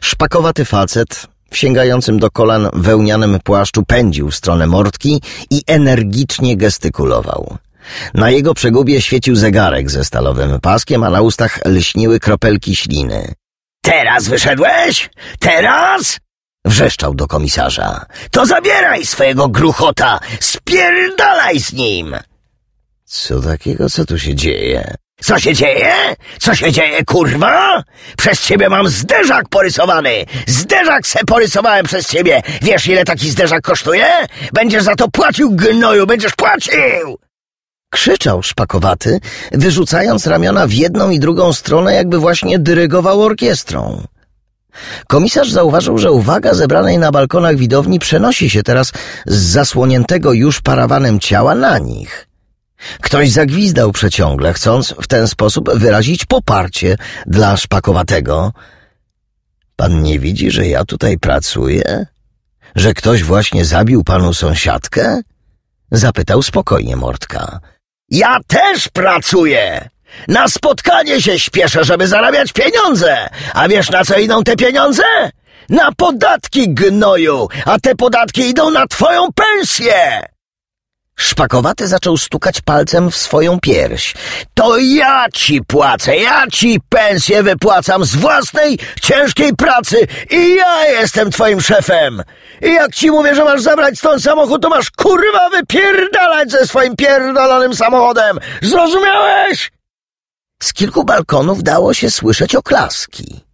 Szpakowaty facet w sięgającym do kolan wełnianym płaszczu pędził w stronę mordki i energicznie gestykulował. Na jego przegubie świecił zegarek ze stalowym paskiem, a na ustach lśniły kropelki śliny. Teraz wyszedłeś? Teraz? Wrzeszczał do komisarza. To zabieraj swojego gruchota! Spierdalaj z nim! Co takiego, co tu się dzieje? Co się dzieje? Co się dzieje, kurwa? Przez ciebie mam zderzak porysowany! Zderzak se porysowałem przez ciebie! Wiesz, ile taki zderzak kosztuje? Będziesz za to płacił, gnoju! Będziesz płacił! Krzyczał szpakowaty, wyrzucając ramiona w jedną i drugą stronę, jakby właśnie dyrygował orkiestrą. Komisarz zauważył, że uwaga zebranej na balkonach widowni przenosi się teraz z zasłoniętego już parawanem ciała na nich – Ktoś zagwizdał przeciągle, chcąc w ten sposób wyrazić poparcie dla szpakowatego. Pan nie widzi, że ja tutaj pracuję? Że ktoś właśnie zabił panu sąsiadkę? Zapytał spokojnie Mortka. Ja też pracuję! Na spotkanie się śpieszę, żeby zarabiać pieniądze! A wiesz na co idą te pieniądze? Na podatki gnoju! A te podatki idą na twoją pensję! Szpakowaty zaczął stukać palcem w swoją pierś. To ja ci płacę, ja ci pensję wypłacam z własnej ciężkiej pracy i ja jestem twoim szefem. I jak ci mówię, że masz zabrać stąd samochód, to masz kurwa wypierdalać ze swoim pierdolonym samochodem. Zrozumiałeś? Z kilku balkonów dało się słyszeć oklaski.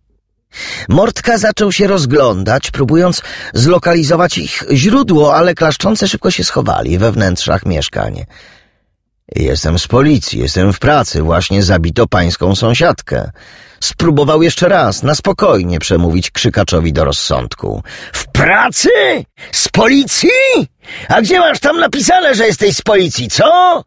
Mortka zaczął się rozglądać, próbując zlokalizować ich źródło, ale klaszczące szybko się schowali we wnętrzach mieszkań. Jestem z policji, jestem w pracy, właśnie zabito pańską sąsiadkę. Spróbował jeszcze raz, na spokojnie przemówić krzykaczowi do rozsądku. W pracy? Z policji? A gdzie masz tam napisane, że jesteś z policji, co?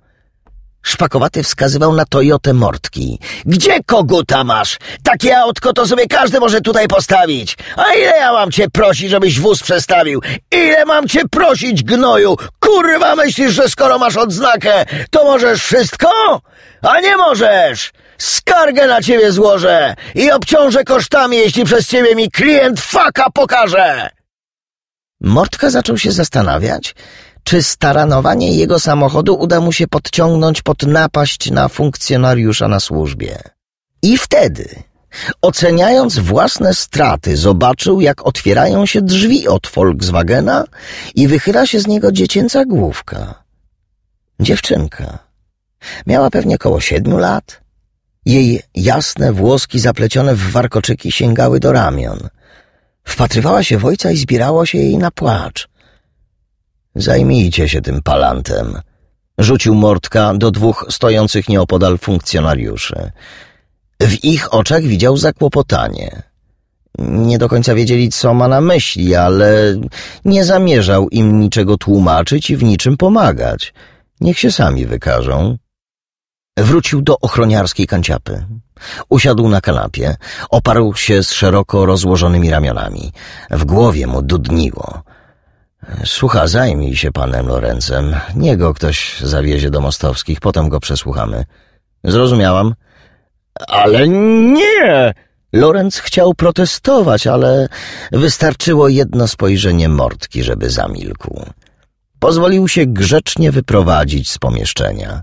Szpakowaty wskazywał na Toyotę Mortki. Gdzie koguta masz? Takie autko to sobie każdy może tutaj postawić. A ile ja mam cię prosić, żebyś wóz przestawił? Ile mam cię prosić, gnoju? Kurwa, myślisz, że skoro masz odznakę, to możesz wszystko? A nie możesz! Skargę na ciebie złożę i obciążę kosztami, jeśli przez ciebie mi klient faka pokaże! Mortka zaczął się zastanawiać czy staranowanie jego samochodu uda mu się podciągnąć pod napaść na funkcjonariusza na służbie. I wtedy, oceniając własne straty, zobaczył, jak otwierają się drzwi od Volkswagena i wychyla się z niego dziecięca główka. Dziewczynka. Miała pewnie koło siedmiu lat. Jej jasne włoski zaplecione w warkoczyki sięgały do ramion. Wpatrywała się w ojca i zbierało się jej na płacz – Zajmijcie się tym palantem. Rzucił Mortka do dwóch stojących nieopodal funkcjonariuszy. W ich oczach widział zakłopotanie. Nie do końca wiedzieli, co ma na myśli, ale nie zamierzał im niczego tłumaczyć i w niczym pomagać. Niech się sami wykażą. Wrócił do ochroniarskiej kanciapy. Usiadł na kanapie, oparł się z szeroko rozłożonymi ramionami. W głowie mu dudniło. Słucha, zajmij się panem Lorencem. Niego ktoś zawiezie do Mostowskich, potem go przesłuchamy. Zrozumiałam. Ale nie! Lorenz chciał protestować, ale wystarczyło jedno spojrzenie mordki, żeby zamilkł. Pozwolił się grzecznie wyprowadzić z pomieszczenia.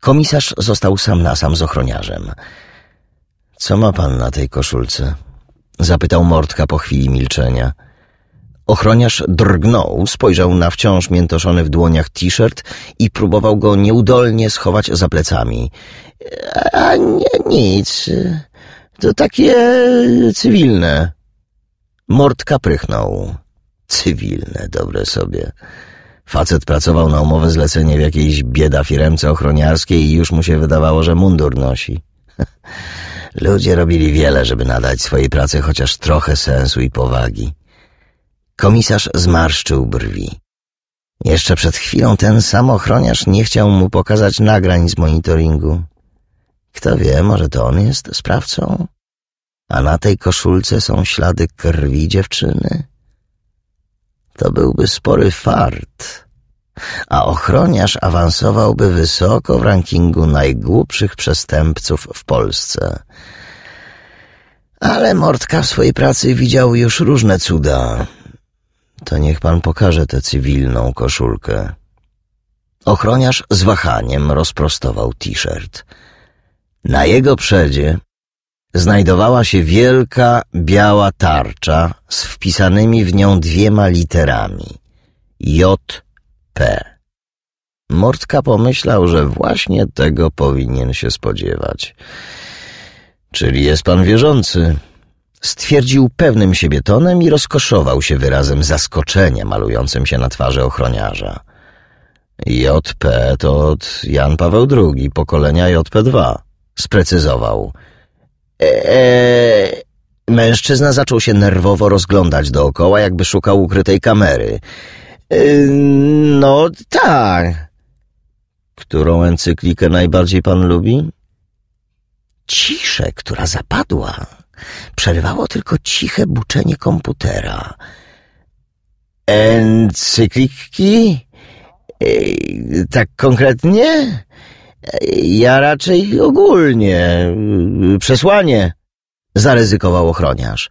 Komisarz został sam na sam z ochroniarzem. Co ma pan na tej koszulce? Zapytał mordka po chwili milczenia. Ochroniarz drgnął, spojrzał na wciąż miętoszony w dłoniach t-shirt i próbował go nieudolnie schować za plecami. A nie, nic. To takie cywilne. Mortka prychnął. Cywilne, dobre sobie. Facet pracował na umowę zlecenie w jakiejś bieda firemce ochroniarskiej i już mu się wydawało, że mundur nosi. Ludzie robili wiele, żeby nadać swojej pracy chociaż trochę sensu i powagi. Komisarz zmarszczył brwi. Jeszcze przed chwilą ten sam ochroniarz nie chciał mu pokazać nagrań z monitoringu. Kto wie, może to on jest sprawcą? A na tej koszulce są ślady krwi dziewczyny? To byłby spory fart, a ochroniarz awansowałby wysoko w rankingu najgłupszych przestępców w Polsce. Ale Mortka w swojej pracy widział już różne cuda. To niech pan pokaże tę cywilną koszulkę. Ochroniarz z wahaniem rozprostował t-shirt. Na jego przedzie znajdowała się wielka, biała tarcza z wpisanymi w nią dwiema literami J.P. Mortka pomyślał, że właśnie tego powinien się spodziewać. Czyli jest pan wierzący? stwierdził pewnym siebie tonem i rozkoszował się wyrazem zaskoczenia malującym się na twarzy ochroniarza. JP to od Jan Paweł II, pokolenia JP2, sprecyzował. Eee... Mężczyzna zaczął się nerwowo rozglądać dookoła, jakby szukał ukrytej kamery. Eee, no tak. Którą encyklikę najbardziej pan lubi? Ciszę, która zapadła przerywało tylko ciche buczenie komputera. Encykliki? Tak konkretnie? Ja raczej ogólnie. Y, przesłanie, zaryzykował ochroniarz.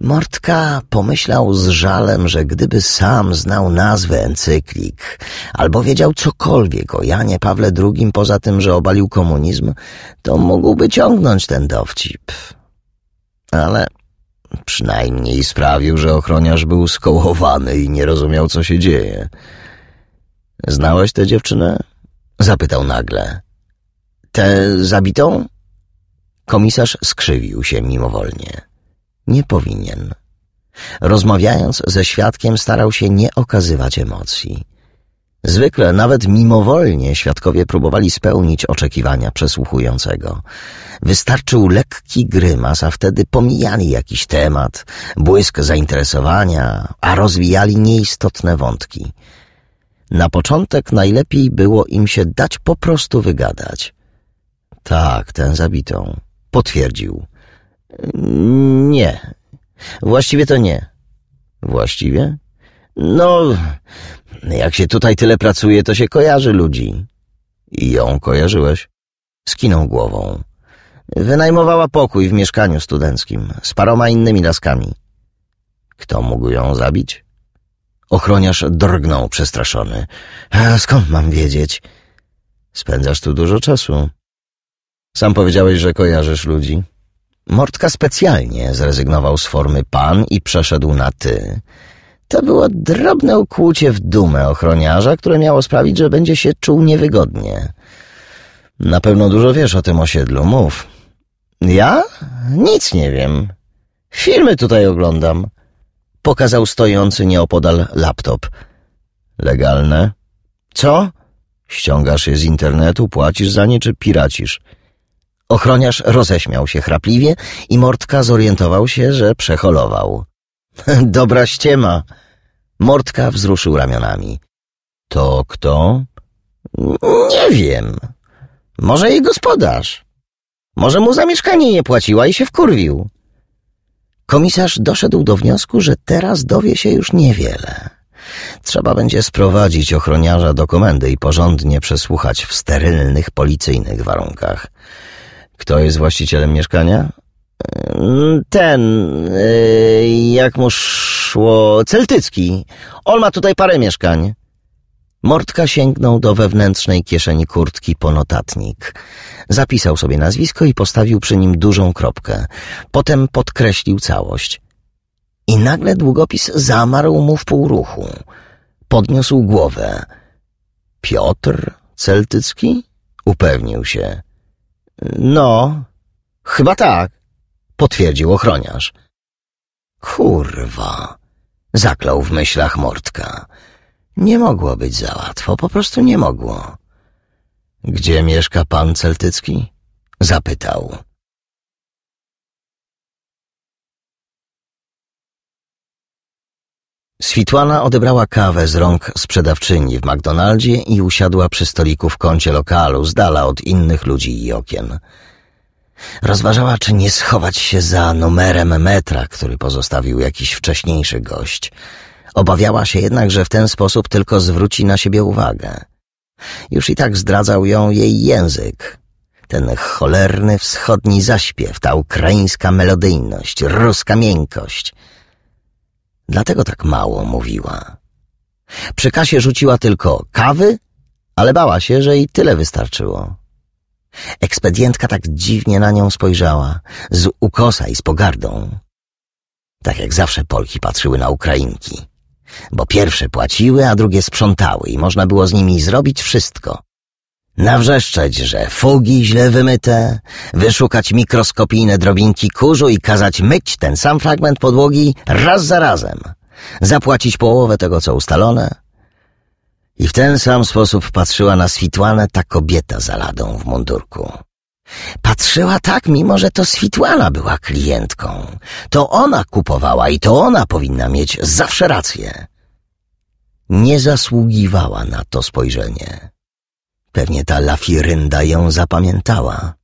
Mortka pomyślał z żalem, że gdyby sam znał nazwę encyklik albo wiedział cokolwiek o Janie Pawle II poza tym, że obalił komunizm, to mógłby ciągnąć ten dowcip. Ale przynajmniej sprawił, że ochroniarz był skołowany i nie rozumiał, co się dzieje. Znałeś tę dziewczynę? Zapytał nagle. Tę zabitą? Komisarz skrzywił się mimowolnie nie powinien. Rozmawiając ze świadkiem, starał się nie okazywać emocji. Zwykle, nawet mimowolnie, świadkowie próbowali spełnić oczekiwania przesłuchującego. Wystarczył lekki grymas, a wtedy pomijali jakiś temat, błysk zainteresowania, a rozwijali nieistotne wątki. Na początek najlepiej było im się dać po prostu wygadać. Tak, tę zabitą, potwierdził – nie. Właściwie to nie. Właściwie? No, jak się tutaj tyle pracuje, to się kojarzy ludzi. I ją kojarzyłeś? Skinął głową. Wynajmowała pokój w mieszkaniu studenckim z paroma innymi laskami. Kto mógł ją zabić? Ochroniarz drgnął przestraszony. A skąd mam wiedzieć? Spędzasz tu dużo czasu. Sam powiedziałeś, że kojarzysz ludzi. Mortka specjalnie zrezygnował z formy pan i przeszedł na ty. To było drobne ukłucie w dumę ochroniarza, które miało sprawić, że będzie się czuł niewygodnie. Na pewno dużo wiesz o tym osiedlu, mów. Ja? Nic nie wiem. Filmy tutaj oglądam. Pokazał stojący nieopodal laptop. Legalne? Co? Ściągasz je z internetu, płacisz za nie czy piracisz? Ochroniarz roześmiał się chrapliwie i Mortka zorientował się, że przeholował. Dobra ściema! Mortka wzruszył ramionami. To kto? Nie wiem. Może jej gospodarz. Może mu za mieszkanie nie płaciła i się wkurwił. Komisarz doszedł do wniosku, że teraz dowie się już niewiele. Trzeba będzie sprowadzić ochroniarza do komendy i porządnie przesłuchać w sterylnych policyjnych warunkach. Kto jest właścicielem mieszkania? Yy, ten, yy, jak mu szło, Celtycki. On ma tutaj parę mieszkań. Mortka sięgnął do wewnętrznej kieszeni kurtki po notatnik. Zapisał sobie nazwisko i postawił przy nim dużą kropkę. Potem podkreślił całość. I nagle długopis zamarł mu w półruchu. Podniósł głowę. Piotr Celtycki? Upewnił się. No, chyba tak, potwierdził ochroniarz. Kurwa, zaklął w myślach Mortka. Nie mogło być za łatwo, po prostu nie mogło. Gdzie mieszka pan Celtycki? Zapytał. Switłana odebrała kawę z rąk sprzedawczyni w McDonaldzie i usiadła przy stoliku w kącie lokalu, z dala od innych ludzi i okien. Rozważała, czy nie schować się za numerem metra, który pozostawił jakiś wcześniejszy gość. Obawiała się jednak, że w ten sposób tylko zwróci na siebie uwagę. Już i tak zdradzał ją jej język. Ten cholerny wschodni zaśpiew, ta ukraińska melodyjność, ruska miękkość – Dlatego tak mało mówiła. Przy kasie rzuciła tylko kawy, ale bała się, że i tyle wystarczyło. Ekspedientka tak dziwnie na nią spojrzała, z ukosa i z pogardą. Tak jak zawsze Polki patrzyły na Ukrainki, bo pierwsze płaciły, a drugie sprzątały i można było z nimi zrobić wszystko, Nawrzeszczeć, że fugi źle wymyte, wyszukać mikroskopijne drobinki kurzu i kazać myć ten sam fragment podłogi raz za razem, zapłacić połowę tego, co ustalone. I w ten sam sposób patrzyła na Switłanę ta kobieta za ladą w mundurku. Patrzyła tak, mimo że to Switłana była klientką. To ona kupowała i to ona powinna mieć zawsze rację. Nie zasługiwała na to spojrzenie. Pewnie ta lafirynda ją zapamiętała.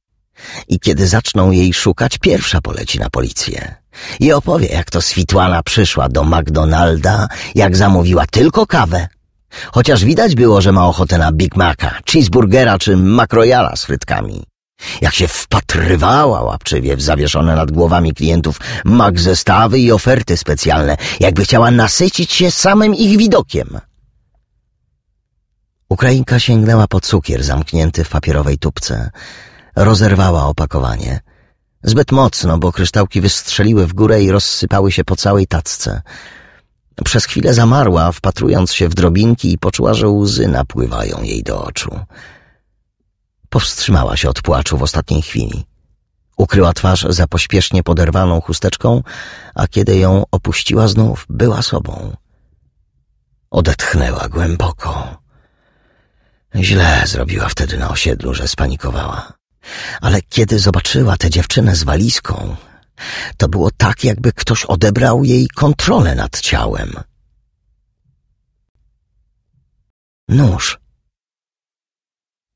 I kiedy zaczną jej szukać, pierwsza poleci na policję. I opowie, jak to Switłana przyszła do McDonalda, jak zamówiła tylko kawę. Chociaż widać było, że ma ochotę na Big Maca, cheeseburgera czy makrojala z frytkami. Jak się wpatrywała łapczywie w zawieszone nad głowami klientów mak zestawy i oferty specjalne, jakby chciała nasycić się samym ich widokiem. Ukrainka sięgnęła po cukier zamknięty w papierowej tubce. Rozerwała opakowanie. Zbyt mocno, bo kryształki wystrzeliły w górę i rozsypały się po całej tacce. Przez chwilę zamarła, wpatrując się w drobinki i poczuła, że łzy napływają jej do oczu. Powstrzymała się od płaczu w ostatniej chwili. Ukryła twarz za pośpiesznie poderwaną chusteczką, a kiedy ją opuściła znów, była sobą. Odetchnęła głęboko. Źle zrobiła wtedy na osiedlu, że spanikowała. Ale kiedy zobaczyła tę dziewczynę z walizką, to było tak, jakby ktoś odebrał jej kontrolę nad ciałem. Nóż.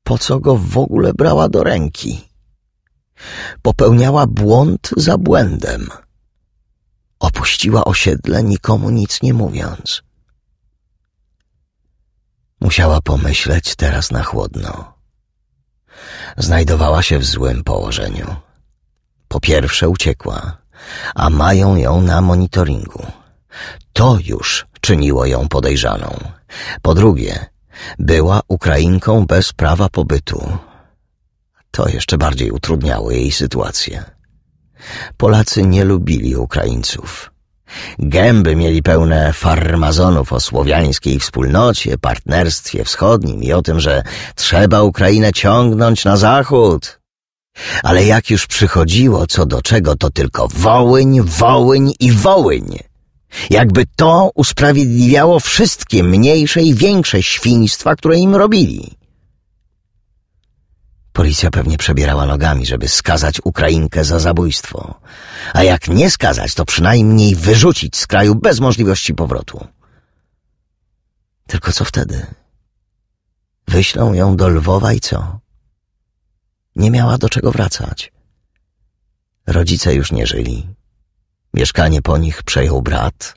Po co go w ogóle brała do ręki? Popełniała błąd za błędem. Opuściła osiedle, nikomu nic nie mówiąc. Musiała pomyśleć teraz na chłodno. Znajdowała się w złym położeniu. Po pierwsze uciekła, a mają ją na monitoringu. To już czyniło ją podejrzaną. Po drugie, była Ukrainką bez prawa pobytu. To jeszcze bardziej utrudniało jej sytuację. Polacy nie lubili Ukraińców. Gęby mieli pełne farmazonów o słowiańskiej wspólnocie, partnerstwie wschodnim i o tym, że trzeba Ukrainę ciągnąć na zachód. Ale jak już przychodziło co do czego, to tylko Wołyń, Wołyń i Wołyń. Jakby to usprawiedliwiało wszystkie mniejsze i większe świństwa, które im robili. Policja pewnie przebierała nogami, żeby skazać Ukrainkę za zabójstwo. A jak nie skazać, to przynajmniej wyrzucić z kraju bez możliwości powrotu. Tylko co wtedy? Wyślą ją do Lwowa i co? Nie miała do czego wracać. Rodzice już nie żyli. Mieszkanie po nich przejął brat.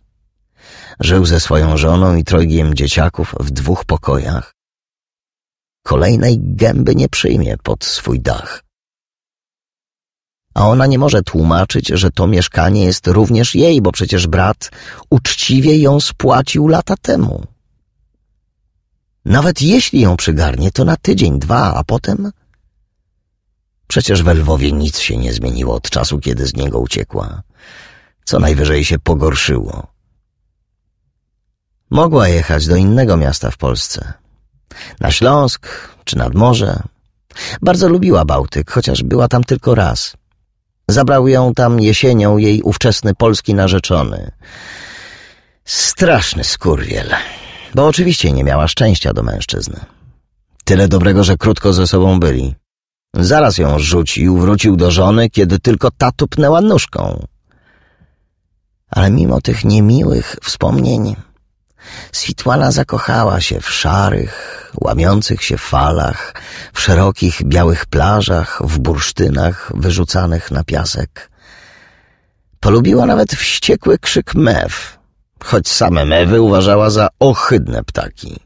Żył ze swoją żoną i trojgiem dzieciaków w dwóch pokojach Kolejnej gęby nie przyjmie pod swój dach. A ona nie może tłumaczyć, że to mieszkanie jest również jej, bo przecież brat uczciwie ją spłacił lata temu. Nawet jeśli ją przygarnie, to na tydzień, dwa, a potem... Przecież we Lwowie nic się nie zmieniło od czasu, kiedy z niego uciekła. Co najwyżej się pogorszyło. Mogła jechać do innego miasta w Polsce. Na Śląsk czy nad morze. Bardzo lubiła Bałtyk, chociaż była tam tylko raz. Zabrał ją tam jesienią jej ówczesny polski narzeczony. Straszny skurwiel, bo oczywiście nie miała szczęścia do mężczyzny. Tyle dobrego, że krótko ze sobą byli. Zaraz ją rzucił, wrócił do żony, kiedy tylko ta tupnęła nóżką. Ale mimo tych niemiłych wspomnień Switłala zakochała się w szarych, łamiących się falach, w szerokich, białych plażach, w bursztynach wyrzucanych na piasek. Polubiła nawet wściekły krzyk mew, choć same mewy uważała za ohydne ptaki.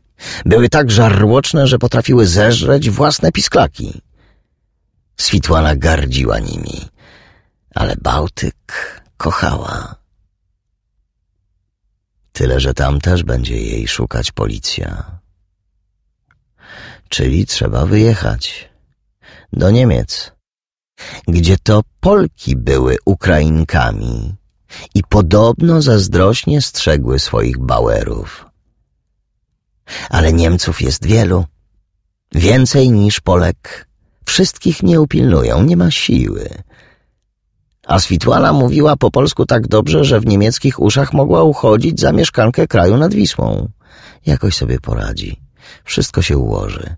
Były tak żarłoczne, że potrafiły zeżreć własne pisklaki. Switłana gardziła nimi, ale Bałtyk kochała. Tyle, że tam też będzie jej szukać policja. Czyli trzeba wyjechać do Niemiec, gdzie to Polki były Ukrainkami i podobno zazdrośnie strzegły swoich Bauerów. Ale Niemców jest wielu, więcej niż Polek. Wszystkich nie upilnują, nie ma siły a Switłana mówiła po polsku tak dobrze, że w niemieckich uszach mogła uchodzić za mieszkankę kraju nad Wisłą. Jakoś sobie poradzi. Wszystko się ułoży.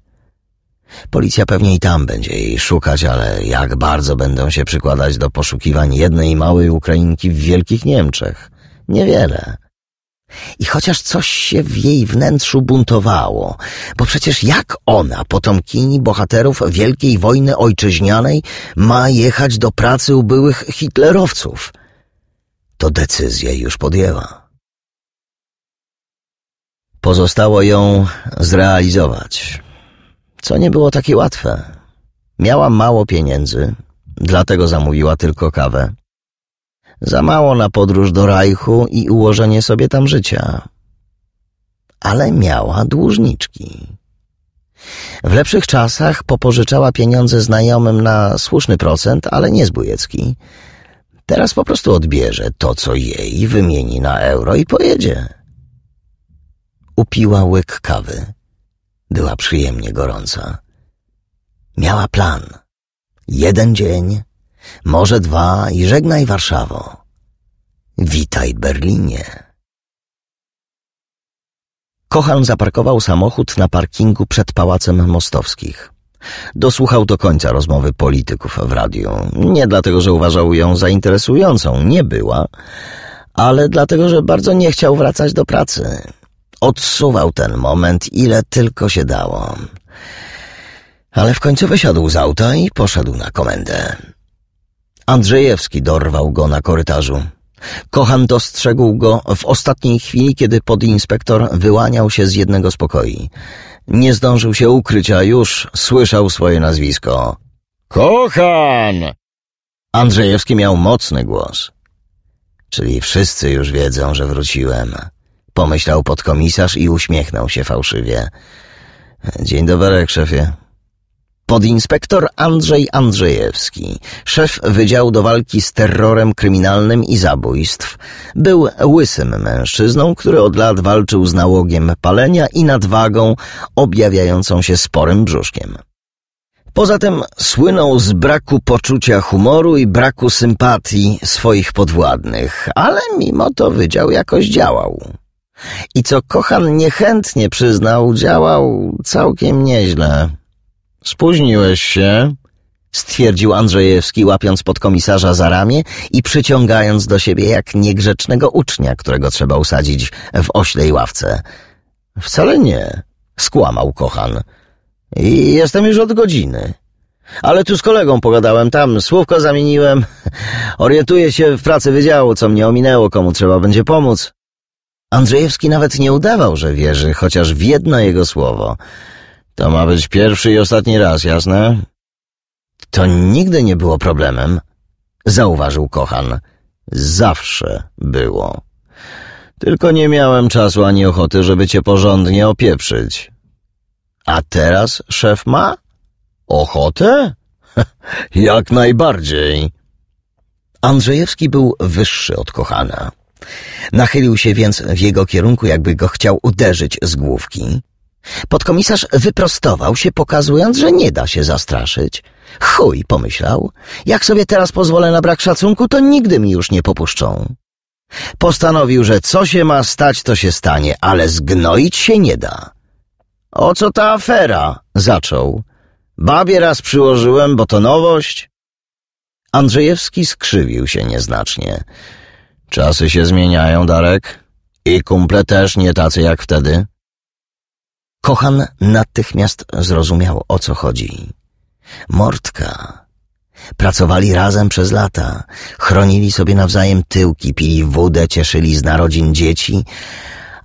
Policja pewnie i tam będzie jej szukać, ale jak bardzo będą się przykładać do poszukiwań jednej małej Ukrainki w Wielkich Niemczech? Niewiele. I chociaż coś się w jej wnętrzu buntowało, bo przecież jak ona, potomkini bohaterów Wielkiej Wojny Ojczyźnianej, ma jechać do pracy u byłych hitlerowców? To decyzję już podjęła. Pozostało ją zrealizować, co nie było takie łatwe. Miała mało pieniędzy, dlatego zamówiła tylko kawę za mało na podróż do Rajchu i ułożenie sobie tam życia. Ale miała dłużniczki. W lepszych czasach popożyczała pieniądze znajomym na słuszny procent, ale nie zbójecki. Teraz po prostu odbierze to, co jej, wymieni na euro i pojedzie. Upiła łyk kawy. Była przyjemnie gorąca. Miała plan. Jeden dzień, może dwa i żegnaj Warszawo. Witaj Berlinie. Kochan zaparkował samochód na parkingu przed Pałacem Mostowskich. Dosłuchał do końca rozmowy polityków w radiu. Nie dlatego, że uważał ją za interesującą, nie była, ale dlatego, że bardzo nie chciał wracać do pracy. Odsuwał ten moment, ile tylko się dało. Ale w końcu wysiadł z auta i poszedł na komendę. Andrzejewski dorwał go na korytarzu. Kochan dostrzegł go w ostatniej chwili, kiedy podinspektor wyłaniał się z jednego z pokoi. Nie zdążył się ukryć, a już słyszał swoje nazwisko. Kochan! Andrzejewski miał mocny głos. Czyli wszyscy już wiedzą, że wróciłem. Pomyślał podkomisarz i uśmiechnął się fałszywie. Dzień dobry, szefie. Podinspektor Andrzej Andrzejewski, szef Wydziału do Walki z Terrorem Kryminalnym i Zabójstw, był łysym mężczyzną, który od lat walczył z nałogiem palenia i nadwagą objawiającą się sporym brzuszkiem. Poza tym słynął z braku poczucia humoru i braku sympatii swoich podwładnych, ale mimo to wydział jakoś działał. I co Kochan niechętnie przyznał, działał całkiem nieźle. Spóźniłeś się, stwierdził Andrzejewski, łapiąc podkomisarza za ramię i przyciągając do siebie jak niegrzecznego ucznia, którego trzeba usadzić w oślej ławce. Wcale nie, skłamał kochan. I jestem już od godziny. Ale tu z kolegą pogadałem, tam słówko zamieniłem. Orientuję się w pracy wydziału, co mnie ominęło, komu trzeba będzie pomóc. Andrzejewski nawet nie udawał, że wierzy, chociaż w jedno jego słowo – to ma być pierwszy i ostatni raz, jasne? To nigdy nie było problemem, zauważył kochan. Zawsze było. Tylko nie miałem czasu ani ochoty, żeby cię porządnie opieprzyć. A teraz szef ma? Ochotę? Jak najbardziej. Andrzejewski był wyższy od kochana. Nachylił się więc w jego kierunku, jakby go chciał uderzyć z główki, Podkomisarz wyprostował się, pokazując, że nie da się zastraszyć. Chuj, pomyślał. Jak sobie teraz pozwolę na brak szacunku, to nigdy mi już nie popuszczą. Postanowił, że co się ma stać, to się stanie, ale zgnoić się nie da. O co ta afera? Zaczął. Babie raz przyłożyłem, bo to nowość. Andrzejewski skrzywił się nieznacznie. Czasy się zmieniają, Darek. I kumple też nie tacy jak wtedy. Kochan natychmiast zrozumiał, o co chodzi. Mortka. Pracowali razem przez lata, chronili sobie nawzajem tyłki, pili wódę, cieszyli z narodzin dzieci,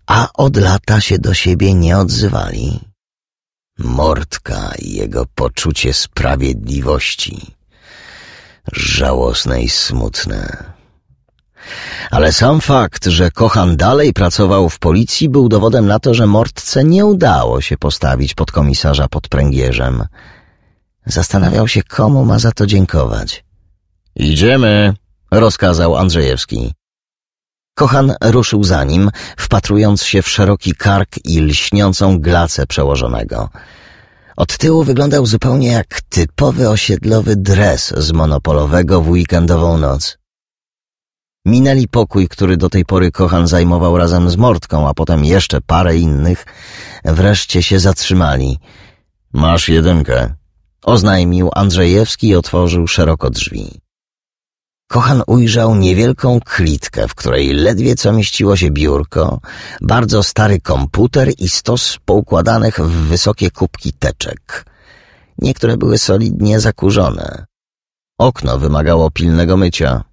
a od lata się do siebie nie odzywali. Mortka i jego poczucie sprawiedliwości. Żałosne i smutne. Ale sam fakt, że Kochan dalej pracował w policji, był dowodem na to, że Mortce nie udało się postawić podkomisarza pod pręgierzem. Zastanawiał się, komu ma za to dziękować. Idziemy, rozkazał Andrzejewski. Kochan ruszył za nim, wpatrując się w szeroki kark i lśniącą glacę przełożonego. Od tyłu wyglądał zupełnie jak typowy osiedlowy dres z monopolowego w weekendową noc. Minęli pokój, który do tej pory kochan zajmował razem z Mortką, a potem jeszcze parę innych. Wreszcie się zatrzymali. Masz jedynkę, oznajmił Andrzejewski i otworzył szeroko drzwi. Kochan ujrzał niewielką klitkę, w której ledwie co mieściło się biurko, bardzo stary komputer i stos poukładanych w wysokie kubki teczek. Niektóre były solidnie zakurzone. Okno wymagało pilnego mycia.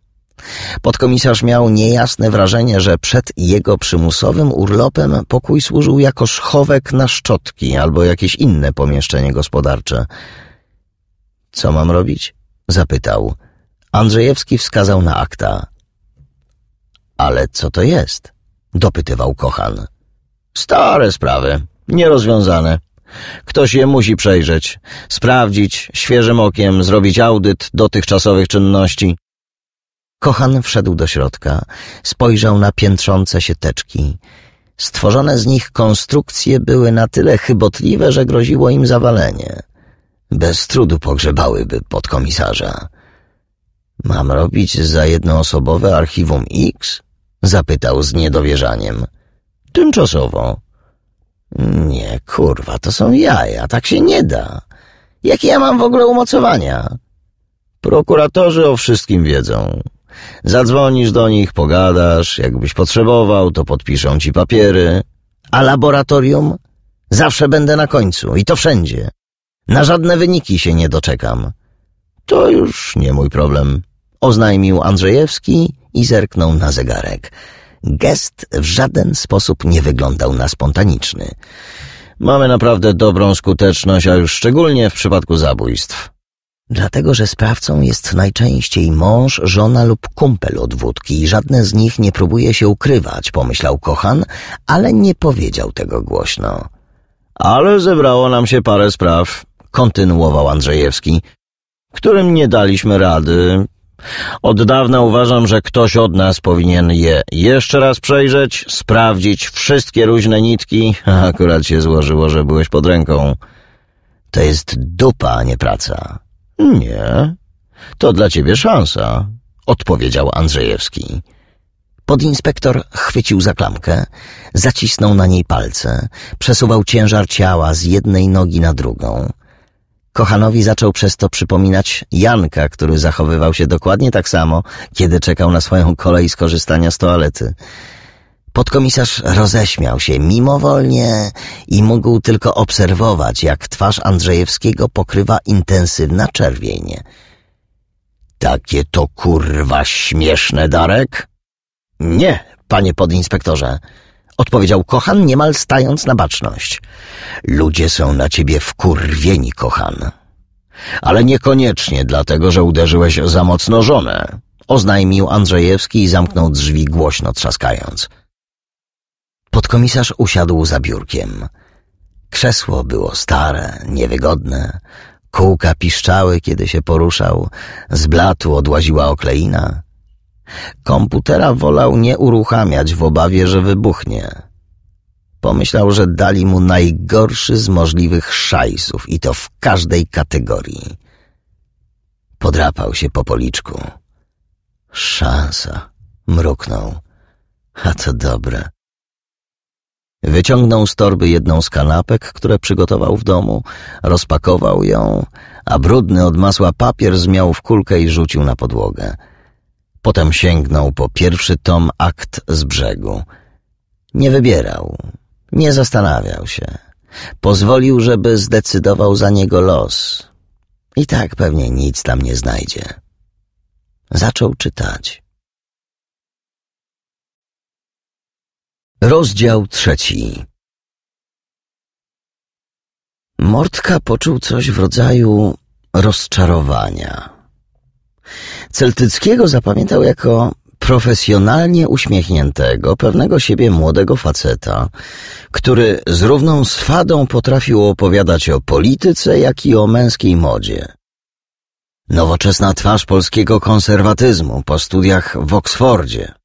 Podkomisarz miał niejasne wrażenie, że przed jego przymusowym urlopem pokój służył jako schowek na szczotki albo jakieś inne pomieszczenie gospodarcze. Co mam robić? zapytał. Andrzejewski wskazał na akta. Ale co to jest? dopytywał kochan. Stare sprawy, nierozwiązane. Ktoś je musi przejrzeć, sprawdzić świeżym okiem, zrobić audyt dotychczasowych czynności. Kochan wszedł do środka, spojrzał na piętrzące się teczki. Stworzone z nich konstrukcje były na tyle chybotliwe, że groziło im zawalenie. Bez trudu pogrzebałyby podkomisarza. Mam robić za jednoosobowe archiwum X? Zapytał z niedowierzaniem. Tymczasowo. Nie, kurwa, to są jaja, tak się nie da. Jakie ja mam w ogóle umocowania? Prokuratorzy o wszystkim wiedzą, Zadzwonisz do nich, pogadasz, jakbyś potrzebował, to podpiszą ci papiery. A laboratorium? Zawsze będę na końcu i to wszędzie. Na żadne wyniki się nie doczekam. To już nie mój problem, oznajmił Andrzejewski i zerknął na zegarek. Gest w żaden sposób nie wyglądał na spontaniczny. Mamy naprawdę dobrą skuteczność, a już szczególnie w przypadku zabójstw. Dlatego, że sprawcą jest najczęściej mąż, żona lub kumpel od wódki i żadne z nich nie próbuje się ukrywać, pomyślał kochan, ale nie powiedział tego głośno. Ale zebrało nam się parę spraw, kontynuował Andrzejewski, którym nie daliśmy rady. Od dawna uważam, że ktoś od nas powinien je jeszcze raz przejrzeć, sprawdzić wszystkie różne nitki. Akurat się złożyło, że byłeś pod ręką. To jest dupa, a nie praca. Nie, to dla ciebie szansa, odpowiedział Andrzejewski. Podinspektor chwycił za klamkę, zacisnął na niej palce, przesuwał ciężar ciała z jednej nogi na drugą. Kochanowi zaczął przez to przypominać Janka, który zachowywał się dokładnie tak samo, kiedy czekał na swoją kolej skorzystania z toalety. Podkomisarz roześmiał się mimowolnie i mógł tylko obserwować, jak twarz Andrzejewskiego pokrywa intensywna czerwień. Takie to kurwa śmieszne, Darek? Nie, panie podinspektorze, odpowiedział kochan, niemal stając na baczność. Ludzie są na ciebie wkurwieni, kochan. Ale niekoniecznie dlatego, że uderzyłeś za mocno żonę, oznajmił Andrzejewski i zamknął drzwi głośno trzaskając. Podkomisarz usiadł za biurkiem. Krzesło było stare, niewygodne, kółka piszczały, kiedy się poruszał, z blatu odłaziła okleina. Komputera wolał nie uruchamiać w obawie, że wybuchnie. Pomyślał, że dali mu najgorszy z możliwych szajsów i to w każdej kategorii. Podrapał się po policzku. Szansa, mruknął. A to dobre. Wyciągnął z torby jedną z kanapek, które przygotował w domu, rozpakował ją, a brudny od masła papier zmiał w kulkę i rzucił na podłogę. Potem sięgnął po pierwszy tom akt z brzegu. Nie wybierał, nie zastanawiał się. Pozwolił, żeby zdecydował za niego los. I tak pewnie nic tam nie znajdzie. Zaczął czytać. Rozdział trzeci Mortka poczuł coś w rodzaju rozczarowania. Celtyckiego zapamiętał jako profesjonalnie uśmiechniętego, pewnego siebie młodego faceta, który z równą swadą potrafił opowiadać o polityce, jak i o męskiej modzie. Nowoczesna twarz polskiego konserwatyzmu po studiach w Oksfordzie –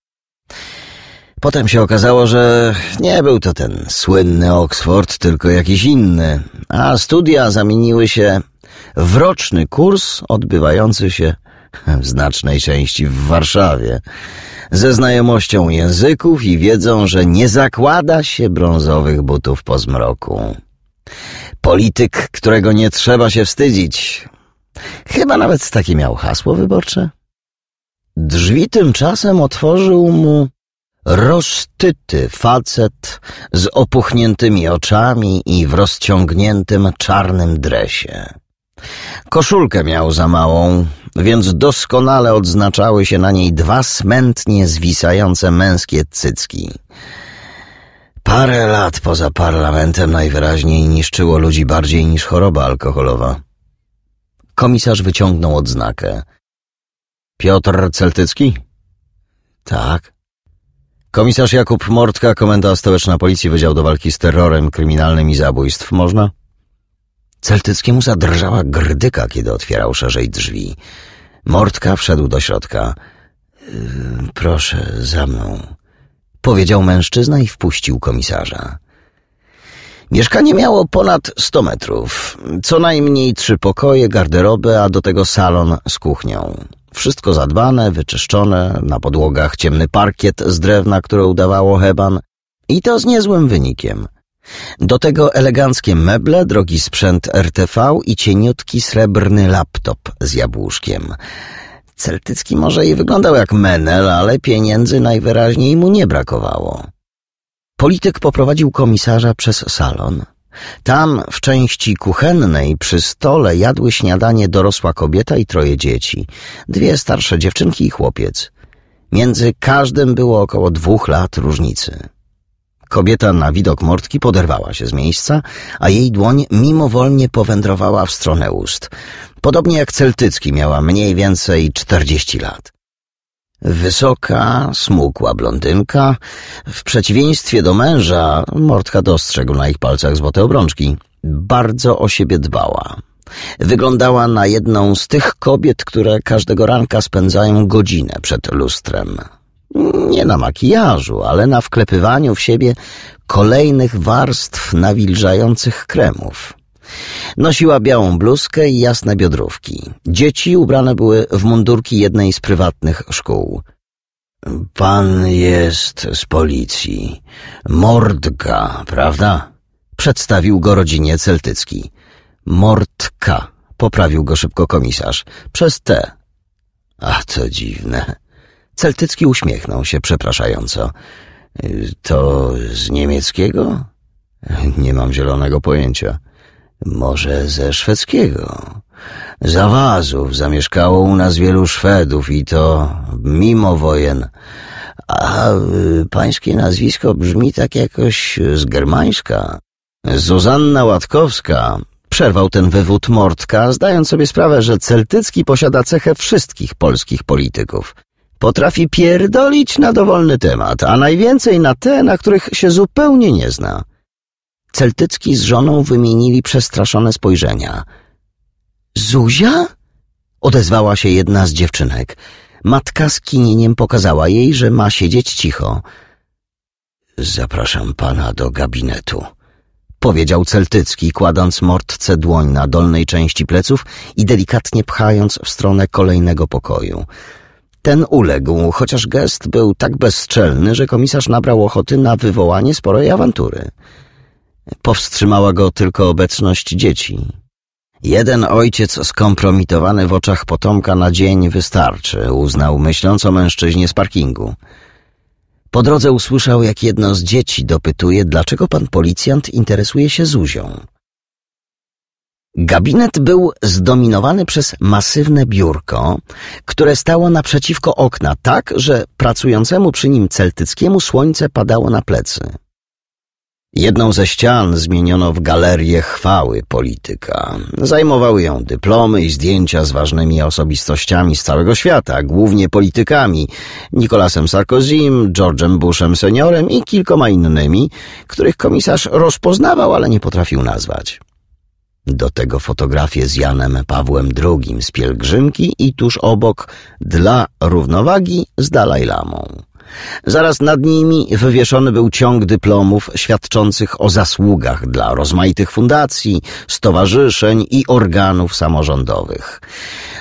Potem się okazało, że nie był to ten słynny Oxford, tylko jakiś inny, a studia zamieniły się w roczny kurs odbywający się w znacznej części w Warszawie, ze znajomością języków i wiedzą, że nie zakłada się brązowych butów po zmroku. Polityk, którego nie trzeba się wstydzić. Chyba nawet takie miał hasło wyborcze. Drzwi tymczasem otworzył mu Roztyty facet z opuchniętymi oczami i w rozciągniętym czarnym dresie. Koszulkę miał za małą, więc doskonale odznaczały się na niej dwa smętnie zwisające męskie cycki. Parę lat poza parlamentem najwyraźniej niszczyło ludzi bardziej niż choroba alkoholowa. Komisarz wyciągnął odznakę. Piotr Celtycki? Tak. Komisarz Jakub Mortka, Komenda Stołeczna Policji, Wydział do Walki z Terrorem, Kryminalnym i Zabójstw. Można? Celtyckiemu zadrżała grdyka, kiedy otwierał szerzej drzwi. Mortka wszedł do środka. Yy, proszę, za mną. Powiedział mężczyzna i wpuścił komisarza. Mieszkanie miało ponad 100 metrów, co najmniej trzy pokoje, garderoby a do tego salon z kuchnią. Wszystko zadbane, wyczyszczone, na podłogach ciemny parkiet z drewna, które udawało Heban. I to z niezłym wynikiem. Do tego eleganckie meble, drogi sprzęt RTV i cieniutki srebrny laptop z jabłuszkiem. Celtycki może i wyglądał jak menel, ale pieniędzy najwyraźniej mu nie brakowało. Polityk poprowadził komisarza przez salon – tam, w części kuchennej, przy stole jadły śniadanie dorosła kobieta i troje dzieci, dwie starsze dziewczynki i chłopiec. Między każdym było około dwóch lat różnicy. Kobieta na widok mordki poderwała się z miejsca, a jej dłoń mimowolnie powędrowała w stronę ust. Podobnie jak celtycki miała mniej więcej czterdzieści lat. Wysoka, smukła blondynka, w przeciwieństwie do męża, Mortka dostrzegł na ich palcach złote obrączki, bardzo o siebie dbała. Wyglądała na jedną z tych kobiet, które każdego ranka spędzają godzinę przed lustrem. Nie na makijażu, ale na wklepywaniu w siebie kolejnych warstw nawilżających kremów. Nosiła białą bluzkę i jasne biodrówki. Dzieci ubrane były w mundurki jednej z prywatnych szkół. Pan jest z policji. Mordka, prawda? Przedstawił go rodzinie celtycki. Mordka, poprawił go szybko komisarz. Przez te. A to dziwne. Celtycki uśmiechnął się przepraszająco. To z niemieckiego? Nie mam zielonego pojęcia. Może ze szwedzkiego. Za wazów zamieszkało u nas wielu Szwedów i to mimo wojen. A y, pańskie nazwisko brzmi tak jakoś z germańska. Zuzanna Łatkowska przerwał ten wywód Mortka, zdając sobie sprawę, że Celtycki posiada cechę wszystkich polskich polityków. Potrafi pierdolić na dowolny temat, a najwięcej na te, na których się zupełnie nie zna. Celtycki z żoną wymienili przestraszone spojrzenia. Zuzia? Odezwała się jedna z dziewczynek. Matka z kinieniem pokazała jej, że ma siedzieć cicho. Zapraszam pana do gabinetu. Powiedział Celtycki, kładąc mordce dłoń na dolnej części pleców i delikatnie pchając w stronę kolejnego pokoju. Ten uległ, chociaż gest był tak bezczelny, że komisarz nabrał ochoty na wywołanie sporej awantury. Powstrzymała go tylko obecność dzieci. Jeden ojciec skompromitowany w oczach potomka na dzień wystarczy, uznał myśląc o mężczyźnie z parkingu. Po drodze usłyszał, jak jedno z dzieci dopytuje, dlaczego pan policjant interesuje się Zuzią. Gabinet był zdominowany przez masywne biurko, które stało naprzeciwko okna, tak, że pracującemu przy nim celtyckiemu słońce padało na plecy. Jedną ze ścian zmieniono w galerię chwały polityka. Zajmowały ją dyplomy i zdjęcia z ważnymi osobistościami z całego świata, głównie politykami, Nicolasem Sarkozym, George'em Bushem seniorem i kilkoma innymi, których komisarz rozpoznawał, ale nie potrafił nazwać. Do tego fotografie z Janem Pawłem II z pielgrzymki i tuż obok, dla równowagi, z Dalajlamą. Zaraz nad nimi wywieszony był ciąg dyplomów świadczących o zasługach dla rozmaitych fundacji, stowarzyszeń i organów samorządowych.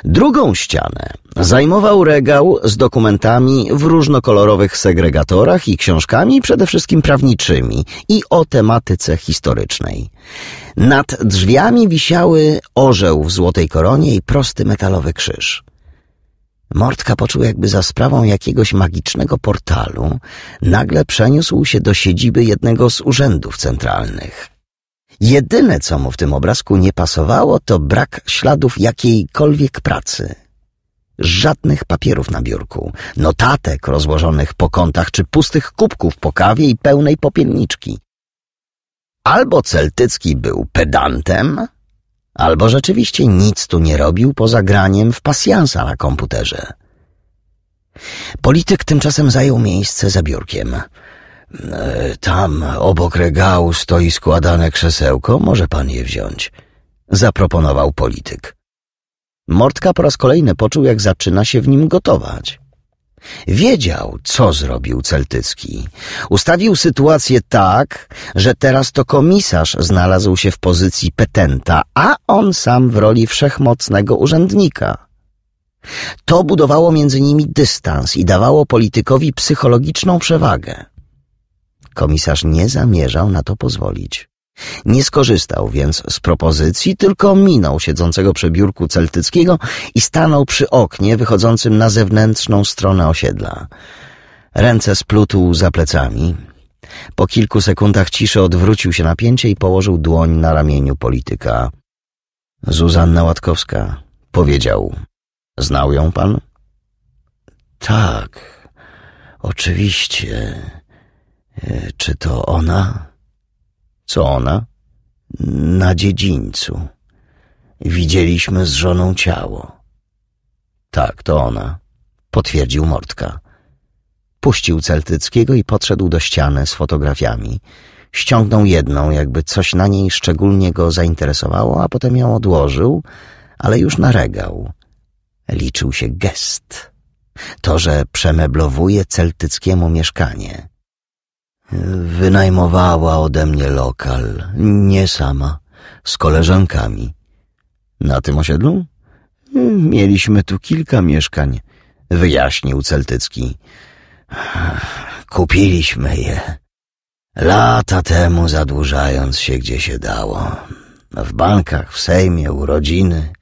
Drugą ścianę zajmował regał z dokumentami w różnokolorowych segregatorach i książkami przede wszystkim prawniczymi i o tematyce historycznej. Nad drzwiami wisiały orzeł w złotej koronie i prosty metalowy krzyż. Mortka poczuł, jakby za sprawą jakiegoś magicznego portalu nagle przeniósł się do siedziby jednego z urzędów centralnych. Jedyne, co mu w tym obrazku nie pasowało, to brak śladów jakiejkolwiek pracy. Żadnych papierów na biurku, notatek rozłożonych po kątach czy pustych kubków po kawie i pełnej popielniczki. Albo Celtycki był pedantem, albo rzeczywiście nic tu nie robił poza graniem w pasjansa na komputerze. Polityk tymczasem zajął miejsce za biurkiem. E, tam obok regału stoi składane krzesełko, może pan je wziąć, zaproponował polityk. Mortka po raz kolejny poczuł, jak zaczyna się w nim gotować. Wiedział, co zrobił Celtycki. Ustawił sytuację tak, że teraz to komisarz znalazł się w pozycji petenta, a on sam w roli wszechmocnego urzędnika. To budowało między nimi dystans i dawało politykowi psychologiczną przewagę. Komisarz nie zamierzał na to pozwolić. Nie skorzystał więc z propozycji, tylko minął siedzącego przy biurku celtyckiego i stanął przy oknie wychodzącym na zewnętrzną stronę osiedla. Ręce splutł za plecami. Po kilku sekundach ciszy odwrócił się na pięcie i położył dłoń na ramieniu polityka. Zuzanna Łatkowska powiedział. Znał ją pan? Tak, oczywiście. E, czy to ona? Co ona? Na dziedzińcu. Widzieliśmy z żoną ciało. Tak, to ona, potwierdził Mortka. Puścił Celtyckiego i podszedł do ściany z fotografiami. Ściągnął jedną, jakby coś na niej szczególnie go zainteresowało, a potem ją odłożył, ale już na regał. Liczył się gest. To, że przemeblowuje celtyckiemu mieszkanie. Wynajmowała ode mnie lokal, nie sama, z koleżankami. Na tym osiedlu? Mieliśmy tu kilka mieszkań, wyjaśnił Celtycki. Kupiliśmy je. Lata temu zadłużając się gdzie się dało. W bankach, w Sejmie, urodziny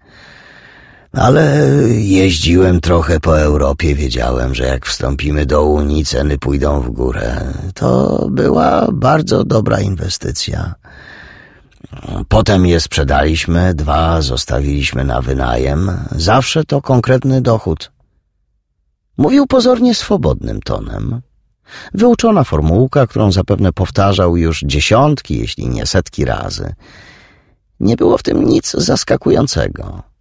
ale jeździłem trochę po Europie, wiedziałem, że jak wstąpimy do Unii, ceny pójdą w górę. To była bardzo dobra inwestycja. Potem je sprzedaliśmy, dwa zostawiliśmy na wynajem. Zawsze to konkretny dochód. Mówił pozornie swobodnym tonem. Wyuczona formułka, którą zapewne powtarzał już dziesiątki, jeśli nie setki razy. Nie było w tym nic zaskakującego.